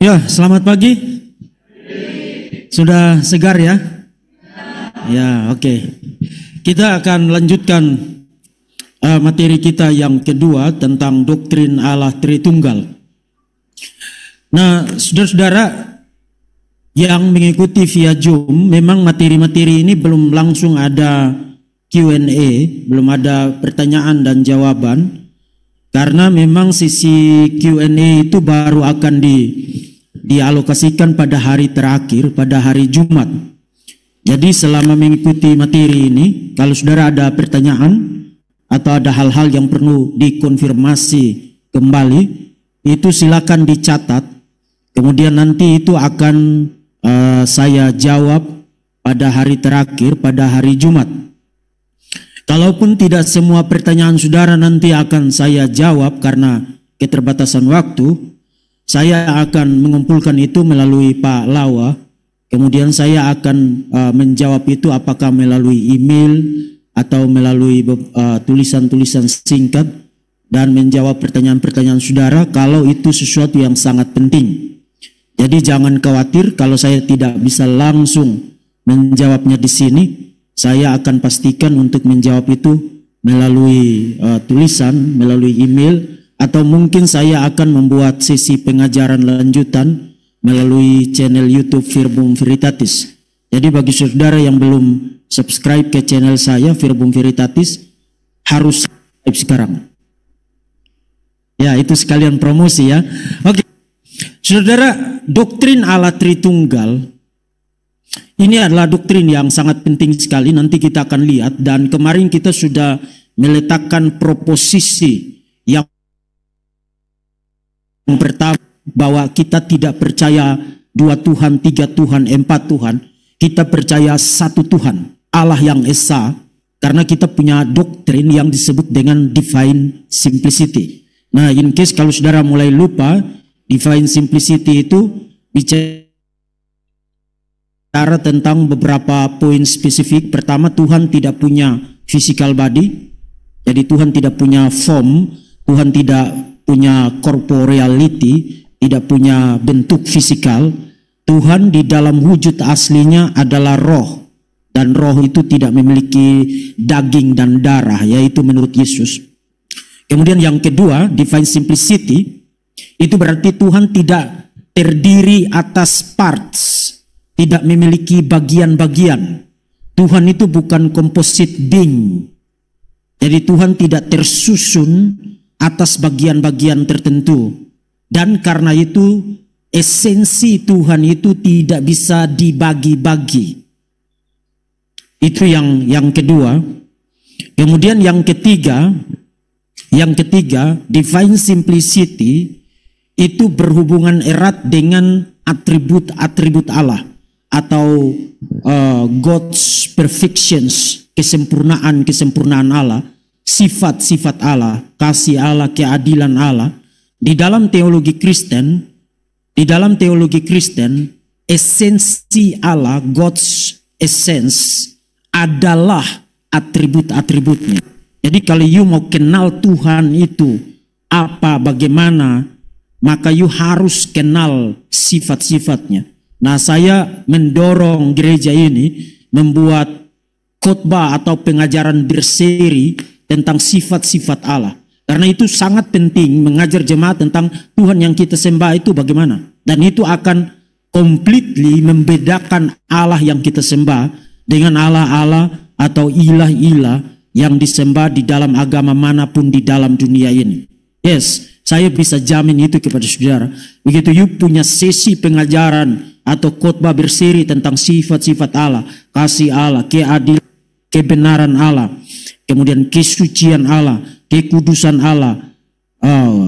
Ya, selamat pagi. Sudah segar ya? Ya, oke. Okay. Kita akan lanjutkan uh, materi kita yang kedua tentang doktrin Allah Tritunggal. Nah, saudara-saudara yang mengikuti via Zoom, memang materi-materi ini belum langsung ada Q&A, belum ada pertanyaan dan jawaban. Karena memang sisi Q&A itu baru akan di dialokasikan pada hari terakhir, pada hari Jumat. Jadi selama mengikuti materi ini, kalau saudara ada pertanyaan atau ada hal-hal yang perlu dikonfirmasi kembali, itu silakan dicatat. Kemudian nanti itu akan uh, saya jawab pada hari terakhir, pada hari Jumat. Kalaupun tidak semua pertanyaan saudara nanti akan saya jawab karena keterbatasan waktu, saya akan mengumpulkan itu melalui Pak Lawa. Ah. Kemudian saya akan uh, menjawab itu apakah melalui email atau melalui eh, tulisan-tulisan uh, singkat dan menjawab pertanyaan-pertanyaan saudara kalau itu sesuatu yang sangat penting. Jadi jangan khawatir kalau saya tidak bisa langsung menjawabnya di sini, saya akan pastikan untuk menjawab itu melalui uh, tulisan, melalui email atau mungkin saya akan membuat sesi pengajaran lanjutan melalui channel YouTube Firbum Veritatis. Jadi bagi saudara yang belum subscribe ke channel saya Firbum Veritatis harus subscribe sekarang. Ya, itu sekalian promosi ya. Oke. Saudara, doktrin ala Tritunggal ini adalah doktrin yang sangat penting sekali nanti kita akan lihat dan kemarin kita sudah meletakkan proposisi yang pertama bahwa kita tidak percaya dua Tuhan, tiga Tuhan, empat Tuhan. Kita percaya satu Tuhan, Allah yang Esa, karena kita punya doktrin yang disebut dengan divine simplicity. Nah, in case kalau saudara mulai lupa, divine simplicity itu bicara tentang beberapa poin spesifik. Pertama, Tuhan tidak punya physical body, jadi Tuhan tidak punya form, Tuhan tidak punya corporeality, tidak punya bentuk fisikal. Tuhan di dalam wujud aslinya adalah roh dan roh itu tidak memiliki daging dan darah yaitu menurut Yesus. Kemudian yang kedua, divine simplicity itu berarti Tuhan tidak terdiri atas parts, tidak memiliki bagian-bagian. Tuhan itu bukan composite being. Jadi Tuhan tidak tersusun atas bagian-bagian tertentu. Dan karena itu esensi Tuhan itu tidak bisa dibagi-bagi. Itu yang yang kedua. Kemudian yang ketiga, yang ketiga, divine simplicity itu berhubungan erat dengan atribut-atribut Allah atau uh, God's perfections, kesempurnaan-kesempurnaan Allah sifat-sifat Allah, kasih Allah, keadilan Allah, di dalam teologi Kristen, di dalam teologi Kristen, esensi Allah, God's essence, adalah atribut-atributnya. Jadi kalau you mau kenal Tuhan itu apa, bagaimana, maka you harus kenal sifat-sifatnya. Nah saya mendorong gereja ini membuat khotbah atau pengajaran berseri tentang sifat-sifat Allah. Karena itu sangat penting mengajar jemaat tentang Tuhan yang kita sembah itu bagaimana. Dan itu akan completely membedakan Allah yang kita sembah dengan Allah-Allah atau ilah-ilah yang disembah di dalam agama manapun di dalam dunia ini. Yes, saya bisa jamin itu kepada saudara. Begitu you punya sesi pengajaran atau khotbah berseri tentang sifat-sifat Allah, kasih Allah, keadilan, kebenaran Allah, kemudian kesucian Allah, kekudusan Allah, uh,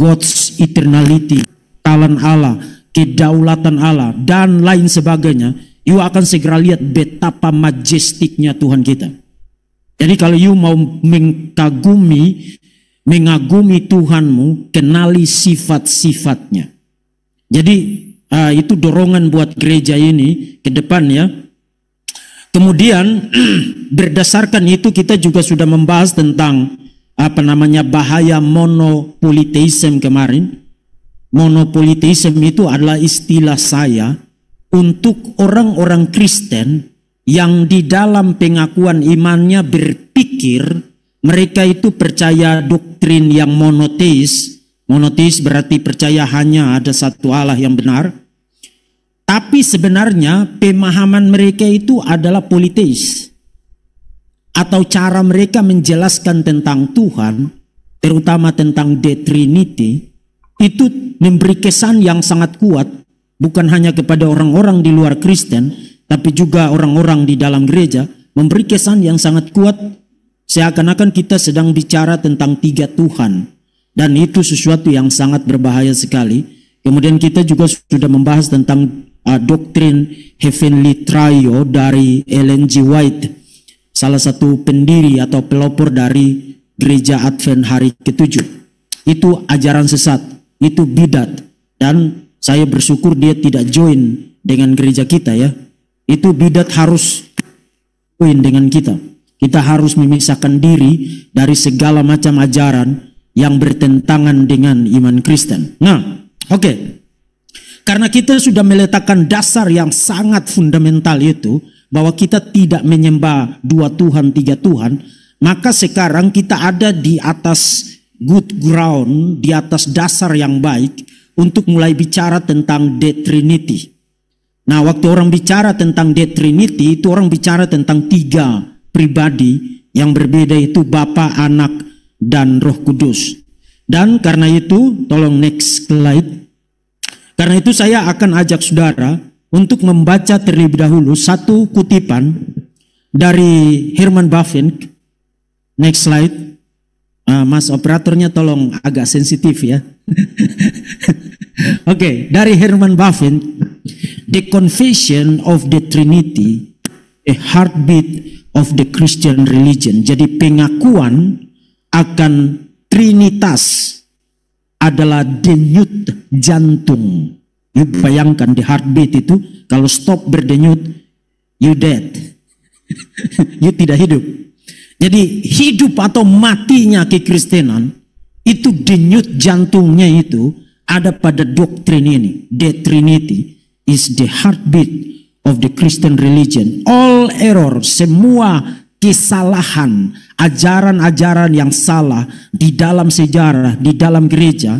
God's eternality, talan Allah, kedaulatan Allah, dan lain sebagainya, you akan segera lihat betapa majestiknya Tuhan kita. Jadi kalau you mau mengagumi, mengagumi Tuhanmu, kenali sifat-sifatnya. Jadi uh, itu dorongan buat gereja ini ke depan ya Kemudian berdasarkan itu kita juga sudah membahas tentang apa namanya bahaya monopolitisme kemarin. Monopolitisme itu adalah istilah saya untuk orang-orang Kristen yang di dalam pengakuan imannya berpikir mereka itu percaya doktrin yang monoteis. Monoteis berarti percaya hanya ada satu Allah yang benar tapi sebenarnya pemahaman mereka itu adalah politis Atau cara mereka menjelaskan tentang Tuhan, terutama tentang The Trinity, itu memberi kesan yang sangat kuat bukan hanya kepada orang-orang di luar Kristen, tapi juga orang-orang di dalam gereja, memberi kesan yang sangat kuat seakan-akan kita sedang bicara tentang tiga Tuhan. Dan itu sesuatu yang sangat berbahaya sekali. Kemudian kita juga sudah membahas tentang uh, doktrin Heavenly Trio dari Ellen G. White, salah satu pendiri atau pelopor dari gereja Advent hari ketujuh. Itu ajaran sesat, itu bidat, dan saya bersyukur dia tidak join dengan gereja kita ya. Itu bidat harus join dengan kita. Kita harus memisahkan diri dari segala macam ajaran yang bertentangan dengan iman Kristen. Nah, oke. Okay. Karena kita sudah meletakkan dasar yang sangat fundamental itu, bahwa kita tidak menyembah dua Tuhan, tiga Tuhan, maka sekarang kita ada di atas good ground, di atas dasar yang baik untuk mulai bicara tentang The Trinity. Nah, waktu orang bicara tentang The Trinity, itu orang bicara tentang tiga pribadi yang berbeda itu Bapa, Anak, dan Roh Kudus. Dan karena itu, tolong next slide. Karena itu saya akan ajak saudara untuk membaca terlebih dahulu satu kutipan dari Herman Bavinck. Next slide. Uh, mas operatornya tolong agak sensitif ya. Oke, okay, dari Herman Bavinck, The Confession of the Trinity, a heartbeat of the Christian religion. Jadi pengakuan akan trinitas adalah denyut jantung. You bayangkan di heartbeat itu kalau stop berdenyut, you dead. you tidak hidup. Jadi hidup atau matinya kekristenan itu denyut jantungnya itu ada pada doktrin ini. The Trinity is the heartbeat of the Christian religion. All error, semua kesalahan, ajaran-ajaran yang salah di dalam sejarah, di dalam gereja,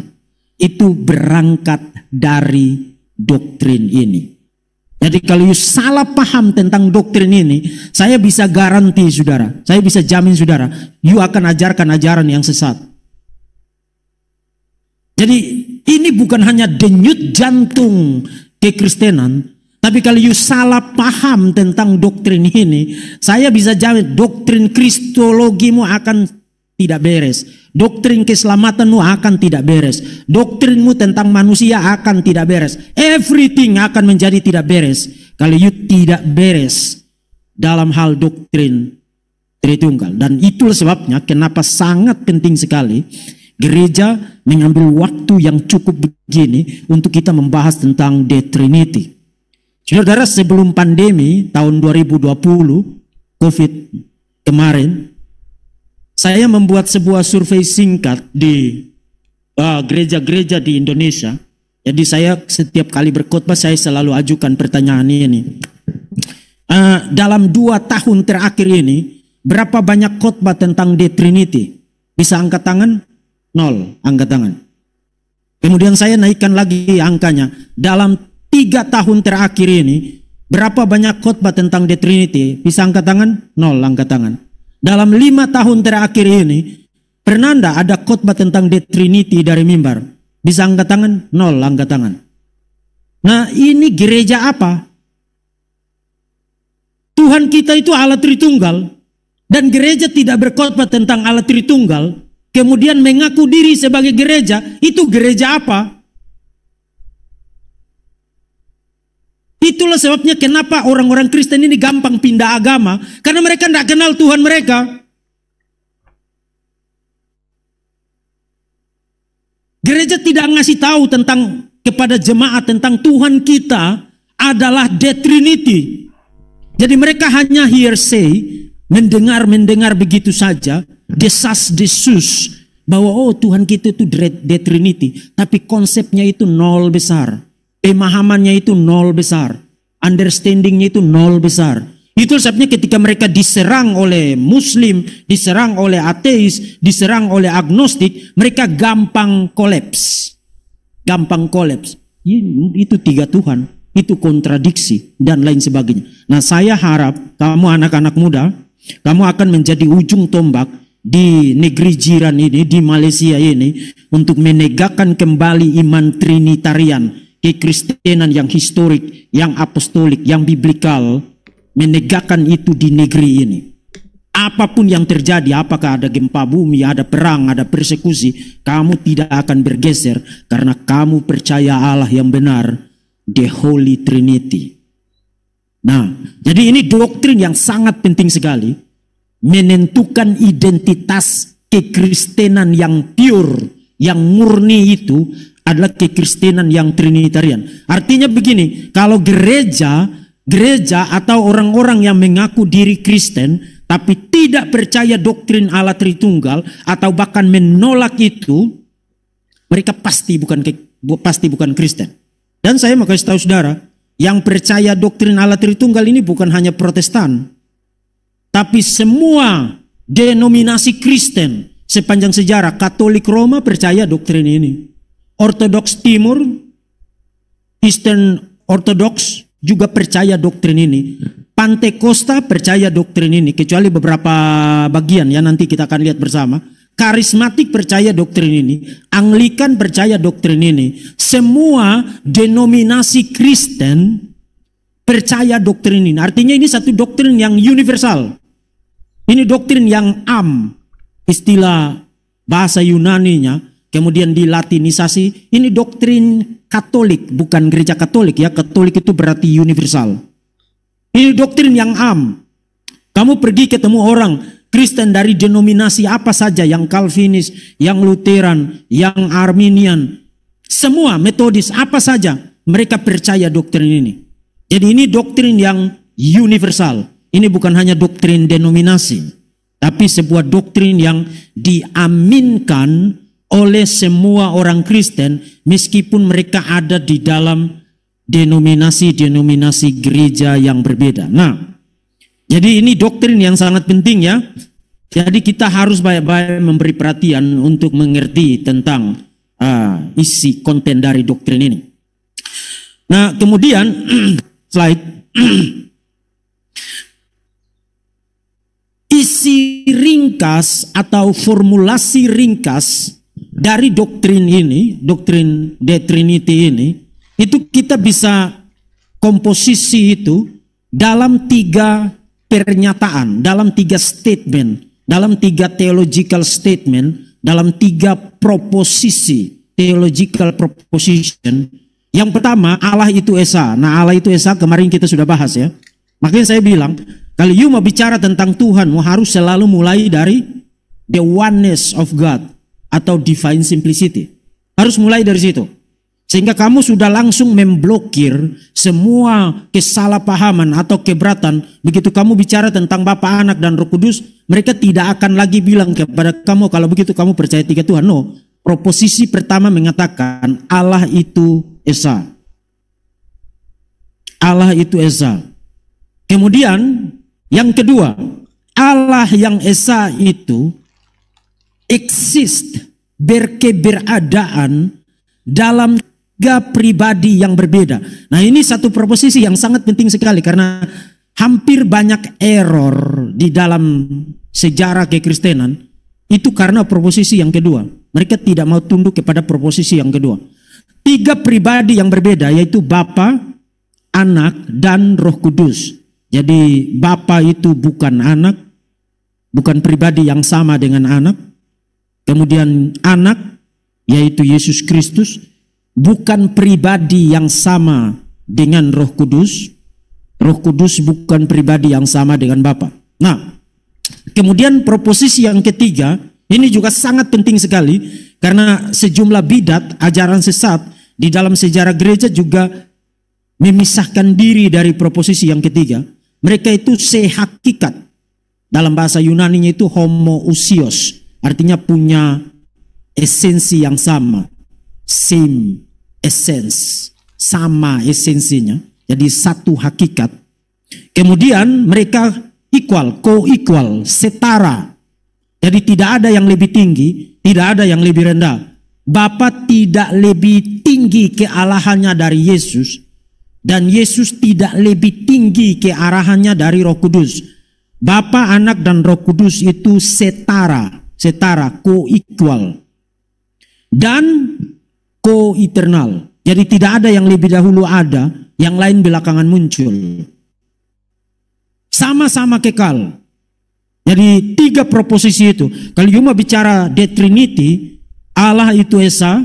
itu berangkat dari doktrin ini. Jadi kalau you salah paham tentang doktrin ini, saya bisa garanti saudara, saya bisa jamin saudara, you akan ajarkan ajaran yang sesat. Jadi ini bukan hanya denyut jantung kekristenan, tapi kalau you salah paham tentang doktrin ini, saya bisa jamin doktrin kristologimu akan tidak beres. Doktrin keselamatanmu akan tidak beres. Doktrinmu tentang manusia akan tidak beres. Everything akan menjadi tidak beres. Kalau you tidak beres dalam hal doktrin Tritunggal. Dan itulah sebabnya kenapa sangat penting sekali gereja mengambil waktu yang cukup begini untuk kita membahas tentang The Trinity. Saudara sebelum pandemi tahun 2020 COVID kemarin saya membuat sebuah survei singkat di eh, gereja-gereja uh, di Indonesia. Jadi saya setiap kali berkhotbah saya selalu ajukan pertanyaan ini. Uh, dalam dua tahun terakhir ini, berapa banyak khotbah tentang The Trinity? Bisa angkat tangan? Nol, angkat tangan. Kemudian saya naikkan lagi angkanya. Dalam tiga tahun terakhir ini, berapa banyak khotbah tentang The Trinity? Bisa angkat tangan? Nol angkat tangan. Dalam lima tahun terakhir ini, pernah ada khotbah tentang The Trinity dari mimbar? Bisa angkat tangan? Nol angkat tangan. Nah ini gereja apa? Tuhan kita itu alat Tritunggal. Dan gereja tidak berkhotbah tentang alat Tritunggal. Kemudian mengaku diri sebagai gereja. Itu gereja apa? Itulah sebabnya kenapa orang-orang Kristen ini gampang pindah agama. Karena mereka tidak kenal Tuhan mereka. Gereja tidak ngasih tahu tentang kepada jemaat tentang Tuhan kita adalah the Trinity. Jadi mereka hanya hearsay, mendengar-mendengar begitu saja, desas desus bahwa oh Tuhan kita itu the Trinity, tapi konsepnya itu nol besar. Pemahamannya itu nol besar. Understandingnya itu nol besar. Itu sebabnya ketika mereka diserang oleh muslim, diserang oleh ateis, diserang oleh agnostik, mereka gampang kolaps. Gampang kolaps. Iya, itu tiga Tuhan. Itu kontradiksi dan lain sebagainya. Nah saya harap kamu anak-anak muda, kamu akan menjadi ujung tombak di negeri jiran ini, di Malaysia ini, untuk menegakkan kembali iman Trinitarian kekristenan yang historik, yang apostolik, yang biblikal menegakkan itu di negeri ini. Apapun yang terjadi, apakah ada gempa bumi, ada perang, ada persekusi, kamu tidak akan bergeser karena kamu percaya Allah yang benar, the Holy Trinity. Nah, jadi ini doktrin yang sangat penting sekali menentukan identitas kekristenan yang pure, yang murni itu adalah kekristenan yang trinitarian. Artinya begini, kalau gereja, gereja atau orang-orang yang mengaku diri Kristen tapi tidak percaya doktrin Allah Tritunggal atau bahkan menolak itu, mereka pasti bukan pasti bukan Kristen. Dan saya mau kasih tahu saudara, yang percaya doktrin Allah Tritunggal ini bukan hanya Protestan, tapi semua denominasi Kristen sepanjang sejarah Katolik Roma percaya doktrin ini. Ortodoks Timur, Eastern Orthodox juga percaya doktrin ini. Pantekosta percaya doktrin ini, kecuali beberapa bagian ya nanti kita akan lihat bersama. Karismatik percaya doktrin ini, Anglikan percaya doktrin ini. Semua denominasi Kristen percaya doktrin ini. Artinya ini satu doktrin yang universal. Ini doktrin yang am, istilah bahasa Yunani-nya kemudian dilatinisasi. Ini doktrin Katolik, bukan gereja Katolik ya. Katolik itu berarti universal. Ini doktrin yang am. Kamu pergi ketemu orang Kristen dari denominasi apa saja, yang Calvinis, yang Lutheran, yang Arminian, semua metodis apa saja, mereka percaya doktrin ini. Jadi ini doktrin yang universal. Ini bukan hanya doktrin denominasi, tapi sebuah doktrin yang diaminkan oleh semua orang Kristen meskipun mereka ada di dalam denominasi-denominasi gereja yang berbeda. Nah, jadi ini doktrin yang sangat penting ya. Jadi kita harus baik-baik memberi perhatian untuk mengerti tentang uh, isi konten dari doktrin ini. Nah, kemudian slide isi ringkas atau formulasi ringkas dari doktrin ini, doktrin De Trinity ini, itu kita bisa komposisi itu dalam tiga pernyataan, dalam tiga statement, dalam tiga theological statement, dalam tiga proposisi, theological proposition. Yang pertama, Allah itu Esa. Nah, Allah itu Esa kemarin kita sudah bahas ya. Makanya saya bilang, kalau you mau bicara tentang Tuhan, mau harus selalu mulai dari the oneness of God atau divine simplicity. Harus mulai dari situ. Sehingga kamu sudah langsung memblokir semua kesalahpahaman atau keberatan. Begitu kamu bicara tentang Bapak Anak, dan Roh Kudus, mereka tidak akan lagi bilang kepada kamu kalau begitu kamu percaya tiga Tuhan. No, proposisi pertama mengatakan Allah itu Esa. Allah itu Esa. Kemudian yang kedua, Allah yang Esa itu exist berkeberadaan dalam tiga pribadi yang berbeda. Nah ini satu proposisi yang sangat penting sekali karena hampir banyak error di dalam sejarah kekristenan itu karena proposisi yang kedua. Mereka tidak mau tunduk kepada proposisi yang kedua. Tiga pribadi yang berbeda yaitu Bapa, Anak, dan Roh Kudus. Jadi Bapa itu bukan anak, bukan pribadi yang sama dengan anak, kemudian anak yaitu Yesus Kristus bukan pribadi yang sama dengan Roh Kudus. Roh Kudus bukan pribadi yang sama dengan Bapa. Nah, kemudian proposisi yang ketiga ini juga sangat penting sekali karena sejumlah bidat, ajaran sesat di dalam sejarah gereja juga memisahkan diri dari proposisi yang ketiga. Mereka itu sehakikat. Dalam bahasa Yunani itu homoousios. Artinya punya esensi yang sama. Same essence. Sama esensinya. Jadi satu hakikat. Kemudian mereka equal, co-equal, setara. Jadi tidak ada yang lebih tinggi, tidak ada yang lebih rendah. Bapa tidak lebih tinggi kealahannya dari Yesus dan Yesus tidak lebih tinggi kearahannya dari Roh Kudus. Bapa, Anak dan Roh Kudus itu setara setara, co-equal. Dan co-eternal. Jadi tidak ada yang lebih dahulu ada, yang lain belakangan muncul. Sama-sama kekal. Jadi tiga proposisi itu. Kalau cuma bicara de Trinity, Allah itu Esa,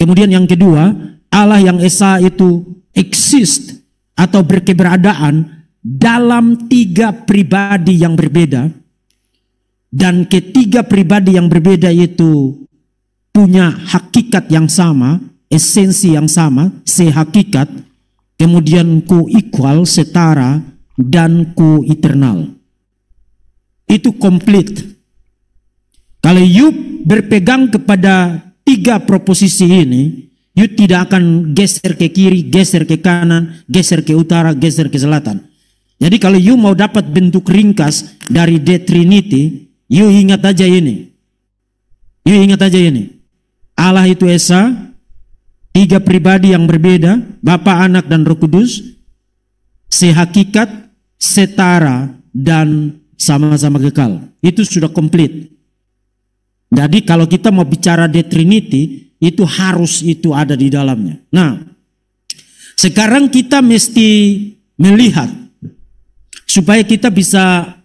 kemudian yang kedua, Allah yang Esa itu exist atau berkeberadaan dalam tiga pribadi yang berbeda dan ketiga pribadi yang berbeda itu punya hakikat yang sama, esensi yang sama, sehakikat, kemudian ku equal, setara, dan ku eternal. Itu komplit. Kalau you berpegang kepada tiga proposisi ini, you tidak akan geser ke kiri, geser ke kanan, geser ke utara, geser ke selatan. Jadi kalau you mau dapat bentuk ringkas dari The Trinity, You ingat aja ini. You ingat aja ini. Allah itu Esa, tiga pribadi yang berbeda, Bapa, Anak, dan Roh Kudus, sehakikat, setara, dan sama-sama kekal. Itu sudah komplit. Jadi kalau kita mau bicara de Trinity, itu harus itu ada di dalamnya. Nah, sekarang kita mesti melihat supaya kita bisa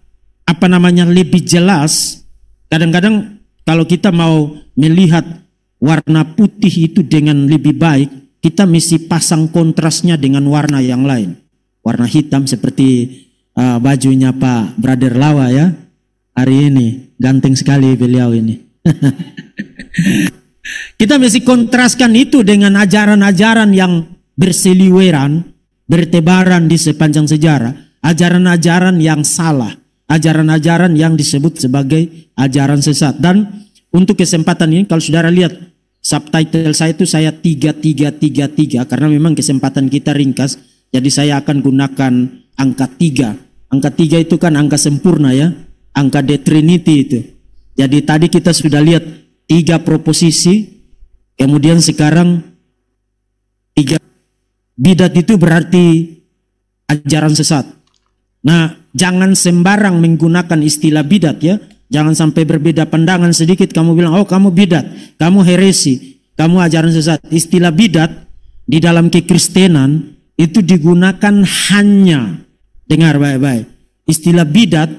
apa namanya lebih jelas kadang-kadang kalau kita mau melihat warna putih itu dengan lebih baik kita mesti pasang kontrasnya dengan warna yang lain warna hitam seperti uh, bajunya Pak Brother Lawa ya hari ini ganteng sekali beliau ini kita mesti kontraskan itu dengan ajaran-ajaran yang berseliweran bertebaran di sepanjang sejarah ajaran-ajaran yang salah ajaran-ajaran yang disebut sebagai ajaran sesat. Dan untuk kesempatan ini kalau saudara lihat subtitle saya itu saya 3333 karena memang kesempatan kita ringkas jadi saya akan gunakan angka 3 angka 3 itu kan angka sempurna ya angka de trinity itu jadi tadi kita sudah lihat tiga proposisi kemudian sekarang tiga bidat itu berarti ajaran sesat Nah, jangan sembarang menggunakan istilah bidat ya. Jangan sampai berbeda pandangan sedikit kamu bilang, "Oh, kamu bidat, kamu heresi, kamu ajaran sesat." Istilah bidat di dalam kekristenan itu digunakan hanya dengar baik-baik. Istilah bidat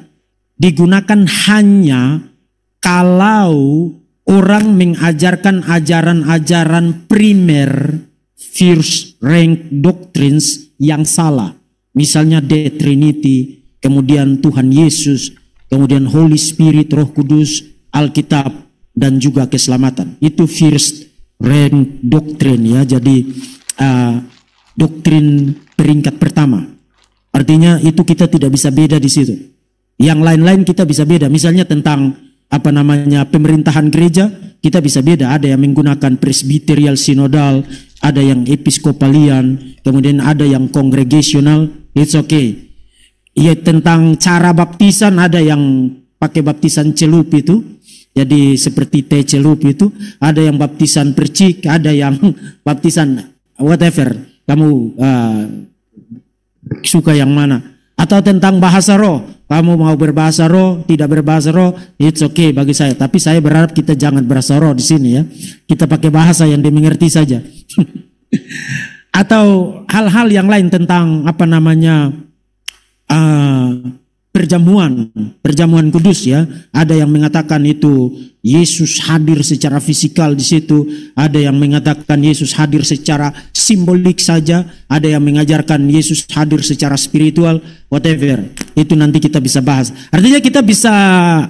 digunakan hanya kalau orang mengajarkan ajaran-ajaran primer, first rank doctrines yang salah. Misalnya The Trinity, kemudian Tuhan Yesus, kemudian Holy Spirit, Roh Kudus, Alkitab, dan juga keselamatan. Itu first rank doctrine ya. Jadi uh, doktrin peringkat pertama. Artinya itu kita tidak bisa beda di situ. Yang lain-lain kita bisa beda. Misalnya tentang apa namanya pemerintahan gereja kita bisa beda. Ada yang menggunakan Presbiterial sinodal, ada yang episkopalian, kemudian ada yang kongregasional, it's okay. Ya tentang cara baptisan ada yang pakai baptisan celup itu, jadi seperti teh celup itu, ada yang baptisan percik, ada yang baptisan whatever. Kamu uh, suka yang mana? Atau tentang bahasa roh, kamu mau berbahasa roh, tidak berbahasa roh, it's okay bagi saya. Tapi saya berharap kita jangan berbahasa roh di sini ya. Kita pakai bahasa yang dimengerti saja. Atau hal-hal yang lain tentang apa namanya uh, perjamuan, perjamuan kudus ya. Ada yang mengatakan itu Yesus hadir secara fisikal di situ, ada yang mengatakan Yesus hadir secara simbolik saja, ada yang mengajarkan Yesus hadir secara spiritual, whatever. Itu nanti kita bisa bahas. Artinya kita bisa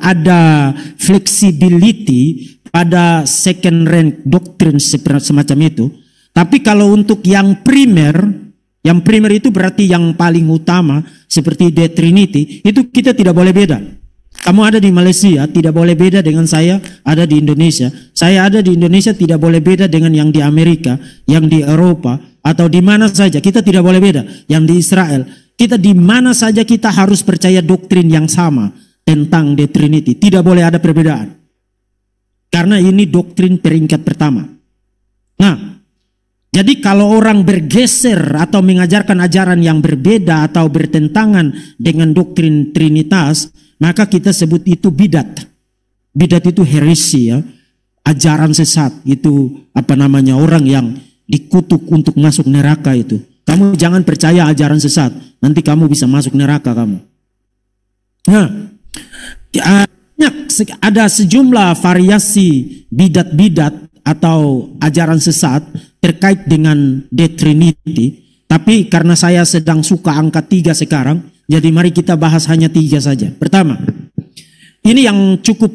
ada flexibility pada second rank doktrin semacam itu. Tapi kalau untuk yang primer yang primer itu berarti yang paling utama seperti The Trinity itu kita tidak boleh beda. Kamu ada di Malaysia tidak boleh beda dengan saya ada di Indonesia. Saya ada di Indonesia tidak boleh beda dengan yang di Amerika, yang di Eropa atau di mana saja. Kita tidak boleh beda. Yang di Israel, kita di mana saja kita harus percaya doktrin yang sama tentang The Trinity. Tidak boleh ada perbedaan. Karena ini doktrin peringkat pertama. Nah, jadi kalau orang bergeser atau mengajarkan ajaran yang berbeda atau bertentangan dengan doktrin Trinitas, maka kita sebut itu bidat. Bidat itu heresi ya. Ajaran sesat itu apa namanya orang yang dikutuk untuk masuk neraka itu. Kamu jangan percaya ajaran sesat, nanti kamu bisa masuk neraka kamu. Nah, ya, ada sejumlah variasi bidat-bidat atau ajaran sesat terkait dengan The Trinity. Tapi karena saya sedang suka angka tiga sekarang, jadi mari kita bahas hanya tiga saja. Pertama, ini yang cukup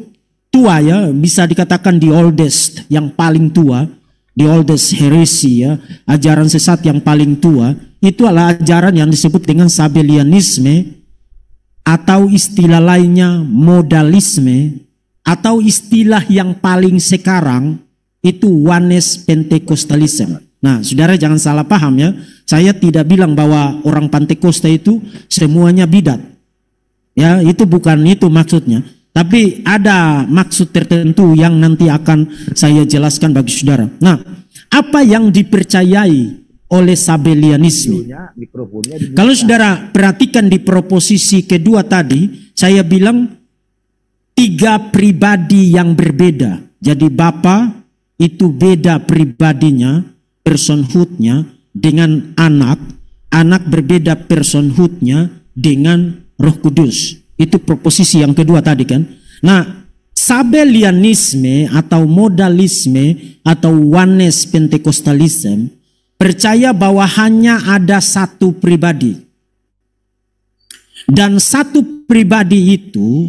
tua ya, bisa dikatakan the oldest, yang paling tua, the oldest heresy ya, ajaran sesat yang paling tua, itu adalah ajaran yang disebut dengan Sabelianisme atau istilah lainnya modalisme atau istilah yang paling sekarang itu oneness Pentecostalism. Nah, saudara jangan salah paham ya. Saya tidak bilang bahwa orang Pantekosta itu semuanya bidat. Ya, itu bukan itu maksudnya. Tapi ada maksud tertentu yang nanti akan saya jelaskan bagi saudara. Nah, apa yang dipercayai oleh Sabelianisme? Iya, Kalau saudara perhatikan di proposisi kedua tadi, saya bilang tiga pribadi yang berbeda. Jadi Bapa, itu beda pribadinya, personhoodnya dengan anak, anak berbeda personhoodnya dengan Roh Kudus. Itu proposisi yang kedua tadi kan. Nah, sabelianisme atau modalisme atau oneness pentekostalism percaya bahwa hanya ada satu pribadi. Dan satu pribadi itu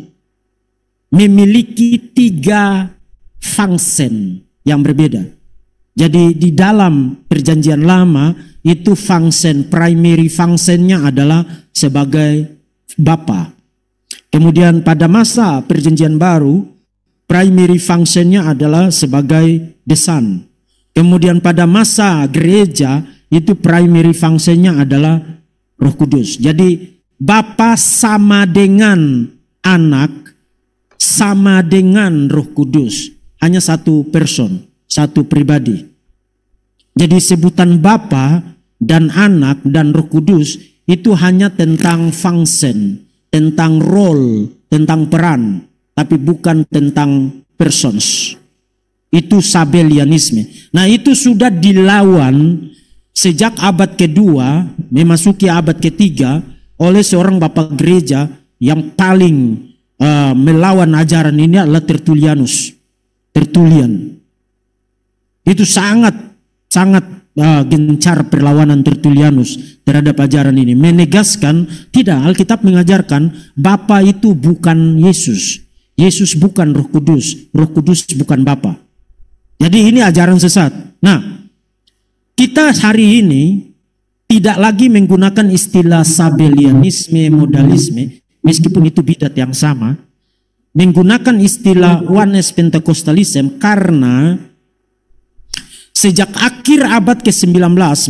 memiliki tiga function yang berbeda. Jadi di dalam perjanjian lama itu function primary functionnya adalah sebagai bapa. Kemudian pada masa perjanjian baru primary functionnya adalah sebagai desan. Kemudian pada masa gereja itu primary functionnya adalah roh kudus. Jadi bapa sama dengan anak sama dengan roh kudus hanya satu person, satu pribadi. Jadi sebutan Bapa dan Anak dan Roh Kudus itu hanya tentang function, tentang role, tentang peran, tapi bukan tentang persons. Itu sabelianisme. Nah itu sudah dilawan sejak abad kedua, memasuki abad ketiga, oleh seorang bapak gereja yang paling uh, melawan ajaran ini adalah Tertulianus. Tertulian. Itu sangat sangat uh, gencar perlawanan Tertulianus terhadap ajaran ini. Menegaskan tidak Alkitab mengajarkan Bapa itu bukan Yesus. Yesus bukan Roh Kudus, Roh Kudus bukan Bapa. Jadi ini ajaran sesat. Nah, kita hari ini tidak lagi menggunakan istilah sabelianisme, modalisme, meskipun itu bidat yang sama, menggunakan istilah oneness Pentecostalism karena sejak akhir abad ke-19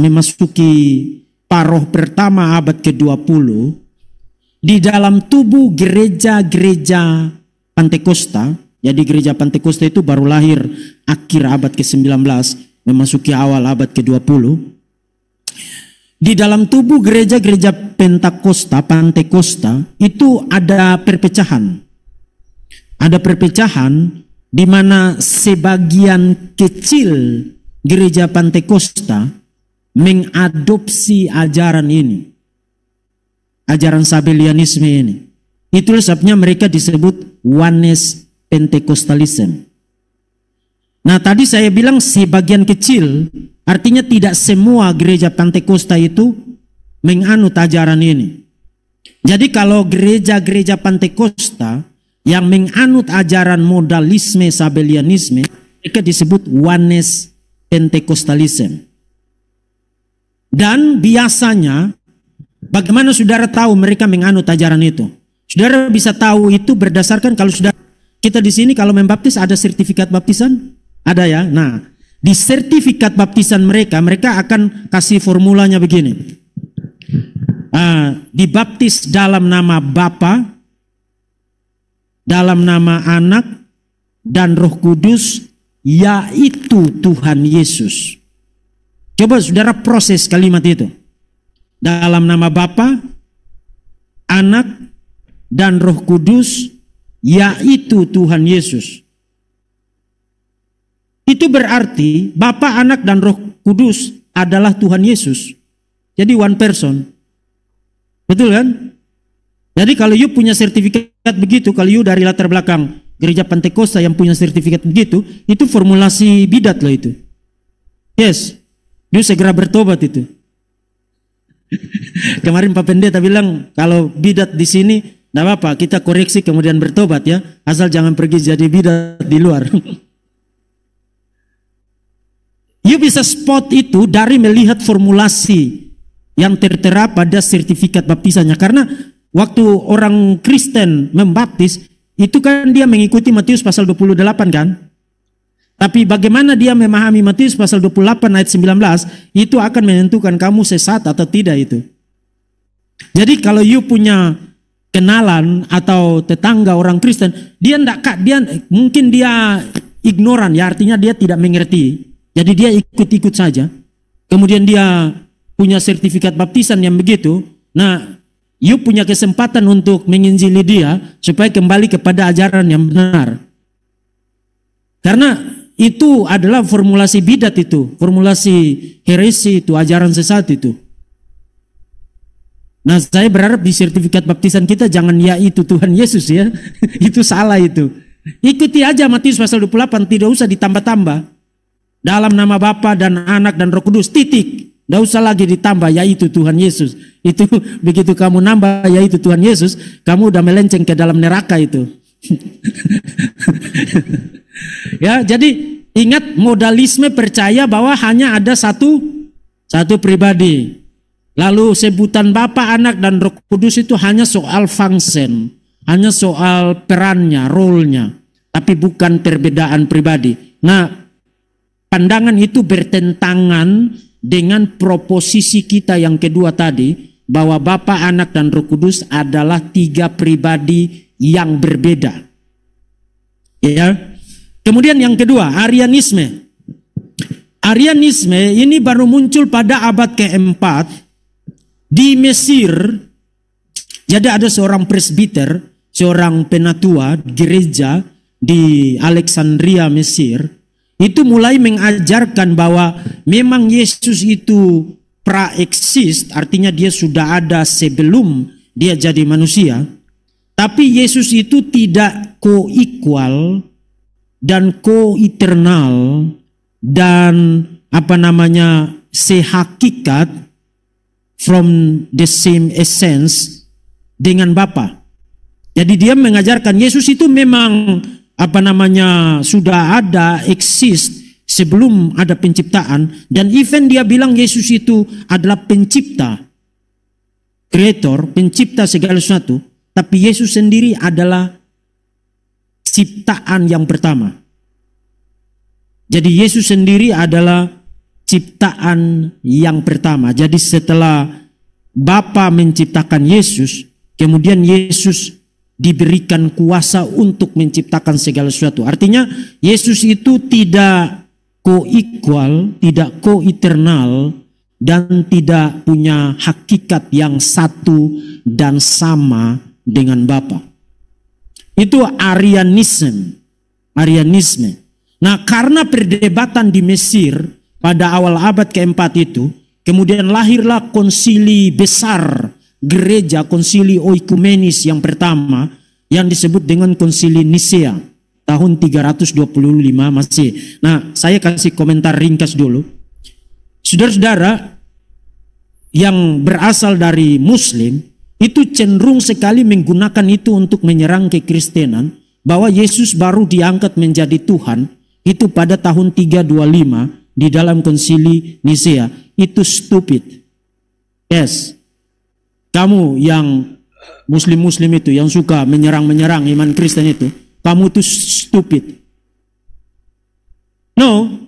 memasuki paruh pertama abad ke-20 di dalam tubuh gereja-gereja pentakosta jadi gereja pentakosta itu baru lahir akhir abad ke-19 memasuki awal abad ke-20. Di dalam tubuh gereja-gereja Pentakosta, pentakosta itu ada perpecahan ada perpecahan di mana sebagian kecil gereja Pantekosta mengadopsi ajaran ini. Ajaran Sabelianisme ini. Itu sebabnya mereka disebut oneness Pentecostalism. Nah tadi saya bilang sebagian kecil, artinya tidak semua gereja Pantekosta itu menganut ajaran ini. Jadi kalau gereja-gereja Pantekosta yang menganut ajaran modalisme sabelianisme mereka disebut oneness Pentecostalism. Dan biasanya bagaimana saudara tahu mereka menganut ajaran itu? Saudara bisa tahu itu berdasarkan kalau sudah kita di sini kalau membaptis ada sertifikat baptisan? Ada ya. Nah, di sertifikat baptisan mereka mereka akan kasih formulanya begini. Uh, dibaptis dalam nama Bapa, dalam nama anak dan roh kudus yaitu Tuhan Yesus. Coba saudara proses kalimat itu. Dalam nama Bapa, anak, dan roh kudus yaitu Tuhan Yesus. Itu berarti Bapa, anak, dan roh kudus adalah Tuhan Yesus. Jadi one person. Betul kan? Jadi kalau you punya sertifikat begitu, kalau you dari latar belakang gereja Pantekosta yang punya sertifikat begitu, itu formulasi bidat loh itu. Yes, you segera bertobat itu. Kemarin Pak Pendeta bilang kalau bidat di sini, tidak apa-apa, kita koreksi kemudian bertobat ya, asal jangan pergi jadi bidat di luar. you bisa spot itu dari melihat formulasi yang tertera pada sertifikat baptisannya karena waktu orang Kristen membaptis, itu kan dia mengikuti Matius pasal 28 kan? Tapi bagaimana dia memahami Matius pasal 28 ayat 19, itu akan menentukan kamu sesat atau tidak itu. Jadi kalau you punya kenalan atau tetangga orang Kristen, dia kak dia mungkin dia ignoran ya artinya dia tidak mengerti. Jadi dia ikut-ikut saja. Kemudian dia punya sertifikat baptisan yang begitu. Nah, you punya kesempatan untuk menginjili dia supaya kembali kepada ajaran yang benar. Karena itu adalah formulasi bidat itu, formulasi heresi itu, ajaran sesat itu. Nah saya berharap di sertifikat baptisan kita jangan ya itu Tuhan Yesus ya. itu salah itu. Ikuti aja Matius pasal 28 tidak usah ditambah-tambah. Dalam nama Bapa dan anak dan roh kudus titik. Tidak usah lagi ditambah, yaitu Tuhan Yesus. Itu begitu kamu nambah, yaitu Tuhan Yesus, kamu udah melenceng ke dalam neraka itu. ya, jadi ingat modalisme percaya bahwa hanya ada satu satu pribadi. Lalu sebutan Bapa, Anak, dan Roh Kudus itu hanya soal fungsen, hanya soal perannya, rolnya tapi bukan perbedaan pribadi. Nah, pandangan itu bertentangan dengan proposisi kita yang kedua tadi bahwa Bapa, Anak dan Roh Kudus adalah tiga pribadi yang berbeda. Ya. Kemudian yang kedua, Arianisme. Arianisme ini baru muncul pada abad keempat di Mesir. Jadi ada seorang presbiter, seorang penatua gereja di Alexandria Mesir itu mulai mengajarkan bahwa memang Yesus itu pra-exist, artinya dia sudah ada sebelum dia jadi manusia. Tapi Yesus itu tidak co-equal dan co-eternal dan apa namanya sehakikat from the same essence dengan Bapa. Jadi dia mengajarkan Yesus itu memang apa namanya sudah ada exist sebelum ada penciptaan dan even dia bilang Yesus itu adalah pencipta creator pencipta segala sesuatu tapi Yesus sendiri adalah ciptaan yang pertama jadi Yesus sendiri adalah ciptaan yang pertama jadi setelah Bapa menciptakan Yesus kemudian Yesus diberikan kuasa untuk menciptakan segala sesuatu. Artinya Yesus itu tidak co equal tidak co eternal dan tidak punya hakikat yang satu dan sama dengan Bapa. Itu Arianisme. Arianisme. Nah, karena perdebatan di Mesir pada awal abad keempat itu, kemudian lahirlah konsili besar gereja konsili oikumenis yang pertama yang disebut dengan konsili Nisea tahun 325 masih. Nah, saya kasih komentar ringkas dulu. Saudara-saudara yang berasal dari muslim itu cenderung sekali menggunakan itu untuk menyerang kekristenan bahwa Yesus baru diangkat menjadi Tuhan itu pada tahun 325 di dalam konsili Nisea itu stupid. Yes, kamu yang muslim-muslim itu, yang suka menyerang-menyerang iman Kristen itu, kamu itu stupid. No.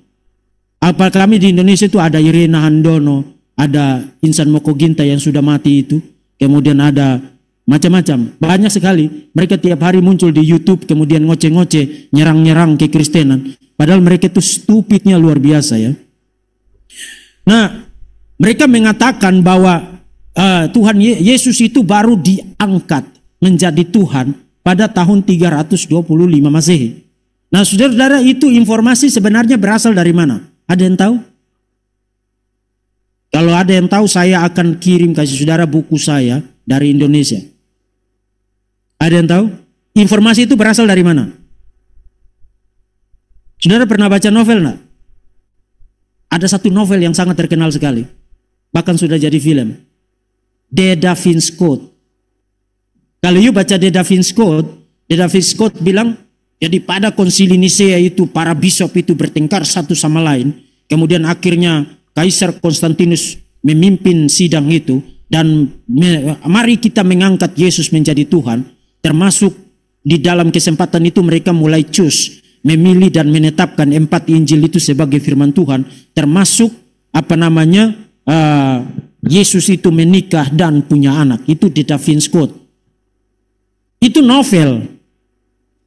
Apa kami di Indonesia itu ada Irina Handono, ada Insan Moko Ginta yang sudah mati itu, kemudian ada macam-macam, banyak sekali. Mereka tiap hari muncul di YouTube, kemudian ngoceh-ngoceh, nyerang-nyerang ke Kristenan. Padahal mereka itu stupidnya luar biasa ya. Nah, mereka mengatakan bahwa uh, Tuhan Yesus itu baru diangkat menjadi Tuhan pada tahun 325 Masehi. Nah, saudara-saudara, itu informasi sebenarnya berasal dari mana? Ada yang tahu? Kalau ada yang tahu, saya akan kirim kasih saudara buku saya dari Indonesia. Ada yang tahu? Informasi itu berasal dari mana? Saudara pernah baca novel nggak? Ada satu novel yang sangat terkenal sekali. Bahkan sudah jadi film. De Da Vinci Code. Kalau you baca De Da Vinci Code, De Da Vinci Code bilang, jadi pada konsili Nicea itu para bishop itu bertengkar satu sama lain. Kemudian akhirnya Kaisar Konstantinus memimpin sidang itu. Dan me, mari kita mengangkat Yesus menjadi Tuhan. Termasuk di dalam kesempatan itu mereka mulai cus. Memilih dan menetapkan empat Injil itu sebagai firman Tuhan. Termasuk apa namanya uh, Yesus itu menikah dan punya anak. Itu di Da Vinci Code. Itu novel.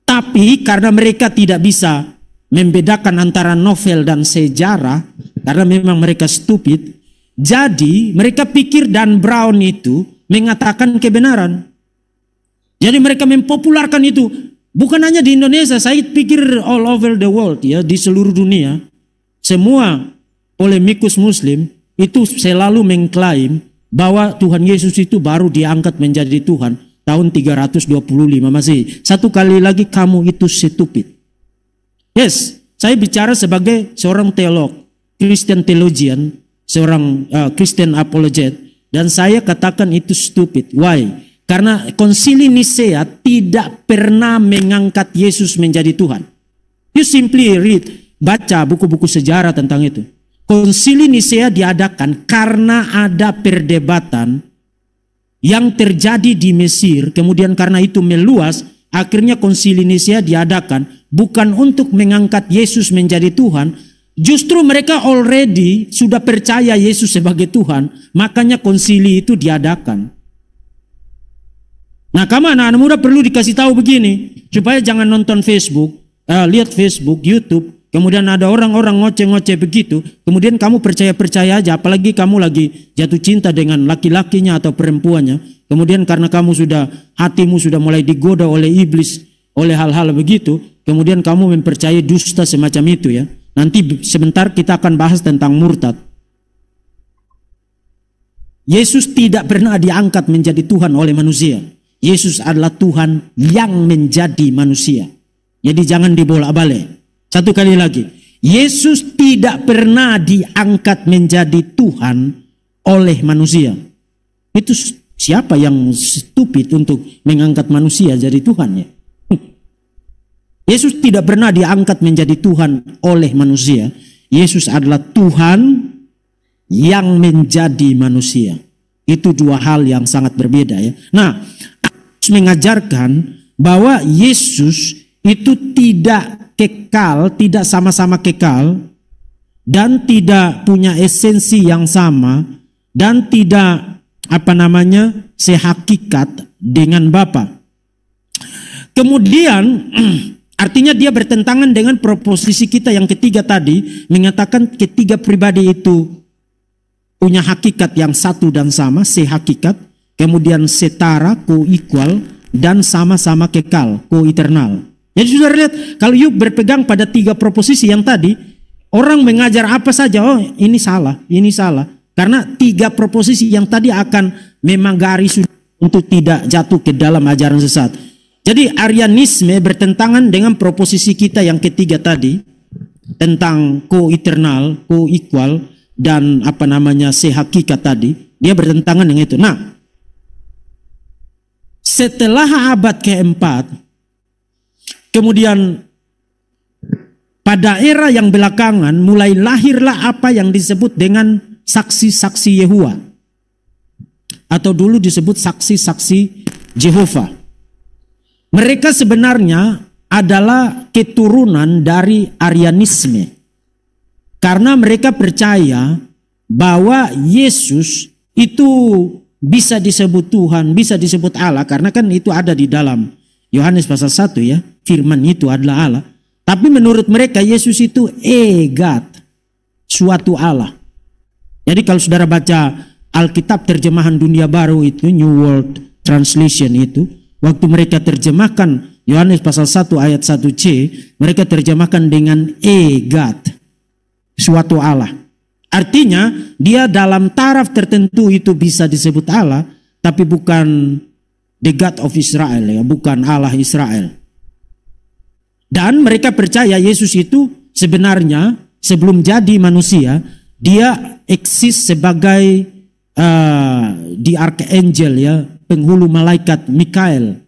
Tapi karena mereka tidak bisa membedakan antara novel dan sejarah, karena memang mereka stupid, jadi mereka pikir Dan Brown itu mengatakan kebenaran. Jadi mereka mempopularkan itu. Bukan hanya di Indonesia, saya pikir all over the world ya, di seluruh dunia. Semua polemikus muslim itu selalu mengklaim bahwa Tuhan Yesus itu baru diangkat menjadi Tuhan tahun 325 Masehi. Satu kali lagi kamu itu stupid. Yes, saya bicara sebagai seorang teolog, Christian theologian, seorang uh, Christian apologet dan saya katakan itu stupid. Why? Karena konsili Nisea tidak pernah mengangkat Yesus menjadi Tuhan. You simply read, baca buku-buku sejarah tentang itu. Konsili Nisea diadakan karena ada perdebatan yang terjadi di Mesir, kemudian karena itu meluas, akhirnya konsili Nisea diadakan bukan untuk mengangkat Yesus menjadi Tuhan, justru mereka already sudah percaya Yesus sebagai Tuhan, makanya konsili itu diadakan. Nah, kamu anak-anak muda perlu dikasih tahu begini, supaya jangan nonton Facebook, uh, lihat Facebook, YouTube, kemudian ada orang-orang ngoceh-ngoceh begitu, kemudian kamu percaya-percaya aja, apalagi kamu lagi jatuh cinta dengan laki-lakinya atau perempuannya, kemudian karena kamu sudah, hatimu sudah mulai digoda oleh iblis, oleh hal-hal begitu, kemudian kamu mempercayai dusta semacam itu ya. Nanti sebentar kita akan bahas tentang murtad. Yesus tidak pernah diangkat menjadi Tuhan oleh manusia. Yesus adalah Tuhan yang menjadi manusia. Jadi jangan dibolak-balik. Satu kali lagi, Yesus tidak pernah diangkat menjadi Tuhan oleh manusia. Itu siapa yang stupid untuk mengangkat manusia jadi Tuhan ya? Hmm. Yesus tidak pernah diangkat menjadi Tuhan oleh manusia. Yesus adalah Tuhan yang menjadi manusia. Itu dua hal yang sangat berbeda ya. Nah, mengajarkan bahwa Yesus itu tidak kekal, tidak sama-sama kekal, dan tidak punya esensi yang sama, dan tidak apa namanya sehakikat dengan Bapa. Kemudian artinya dia bertentangan dengan proposisi kita yang ketiga tadi mengatakan ketiga pribadi itu punya hakikat yang satu dan sama, sehakikat, kemudian setara, co-equal, dan sama-sama kekal, co-eternal. Ya, Jadi sudah lihat, kalau yuk berpegang pada tiga proposisi yang tadi, orang mengajar apa saja, oh ini salah, ini salah. Karena tiga proposisi yang tadi akan memang garis untuk tidak jatuh ke dalam ajaran sesat. Jadi Arianisme bertentangan dengan proposisi kita yang ketiga tadi tentang ko eternal ko equal dan apa namanya sehakika tadi. Dia bertentangan dengan itu. Nah, setelah abad keempat Kemudian pada era yang belakangan mulai lahirlah apa yang disebut dengan saksi-saksi Yehua atau dulu disebut saksi-saksi Jehovah. Mereka sebenarnya adalah keturunan dari Arianisme karena mereka percaya bahwa Yesus itu bisa disebut Tuhan, bisa disebut Allah karena kan itu ada di dalam Yohanes pasal 1 ya, firman itu adalah Allah. Tapi menurut mereka Yesus itu egat, suatu Allah. Jadi kalau saudara baca Alkitab terjemahan dunia baru itu, New World Translation itu, waktu mereka terjemahkan Yohanes pasal 1 ayat 1c, mereka terjemahkan dengan egat, suatu Allah. Artinya dia dalam taraf tertentu itu bisa disebut Allah, tapi bukan the God of Israel ya, bukan Allah Israel. Dan mereka percaya Yesus itu sebenarnya sebelum jadi manusia, dia eksis sebagai uh, eh, di archangel ya, penghulu malaikat Mikael.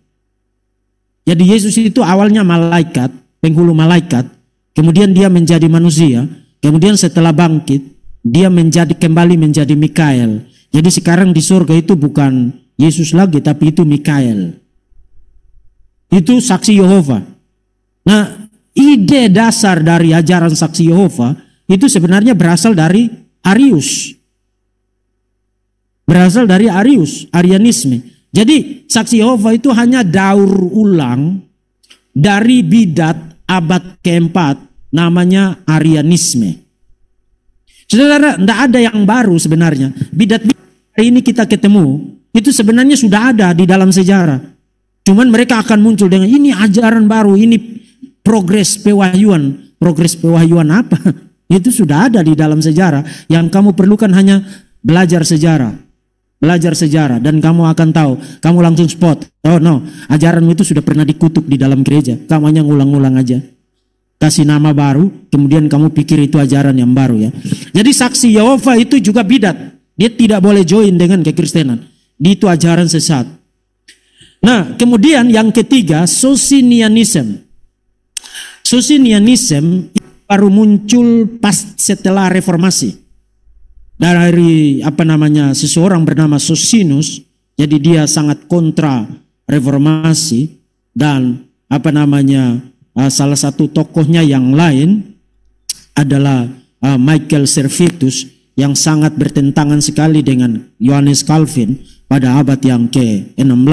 Jadi Yesus itu awalnya malaikat, penghulu malaikat, kemudian dia menjadi manusia, kemudian setelah bangkit dia menjadi kembali menjadi Mikael. Jadi sekarang di surga itu bukan Yesus lagi tapi itu Mikael. Itu saksi Yehova. Nah, ide dasar dari ajaran saksi Yehova itu sebenarnya berasal dari Arius. Berasal dari Arius, Arianisme. Jadi saksi Yehova itu hanya daur ulang dari bidat abad keempat namanya Arianisme. Saudara, tidak ada yang baru sebenarnya. Bidat, bidat ini kita ketemu itu sebenarnya sudah ada di dalam sejarah. Cuman mereka akan muncul dengan ini ajaran baru, ini progres pewahyuan. Progres pewahyuan apa? Itu sudah ada di dalam sejarah. Yang kamu perlukan hanya belajar sejarah. Belajar sejarah dan kamu akan tahu. Kamu langsung spot. Oh no, ajaran itu sudah pernah dikutuk di dalam gereja. Kamu hanya ngulang ngulang aja. Kasih nama baru, kemudian kamu pikir itu ajaran yang baru ya. Jadi saksi Yehova itu juga bidat. Dia tidak boleh join dengan kekristenan. Di itu ajaran sesat. Nah, kemudian yang ketiga, Socinianism. Socinianism baru muncul pas setelah reformasi. Dari apa namanya seseorang bernama Sosinus, jadi dia sangat kontra reformasi dan apa namanya uh, salah satu tokohnya yang lain adalah uh, Michael Servetus yang sangat bertentangan sekali dengan Yohanes Calvin pada abad yang ke-16.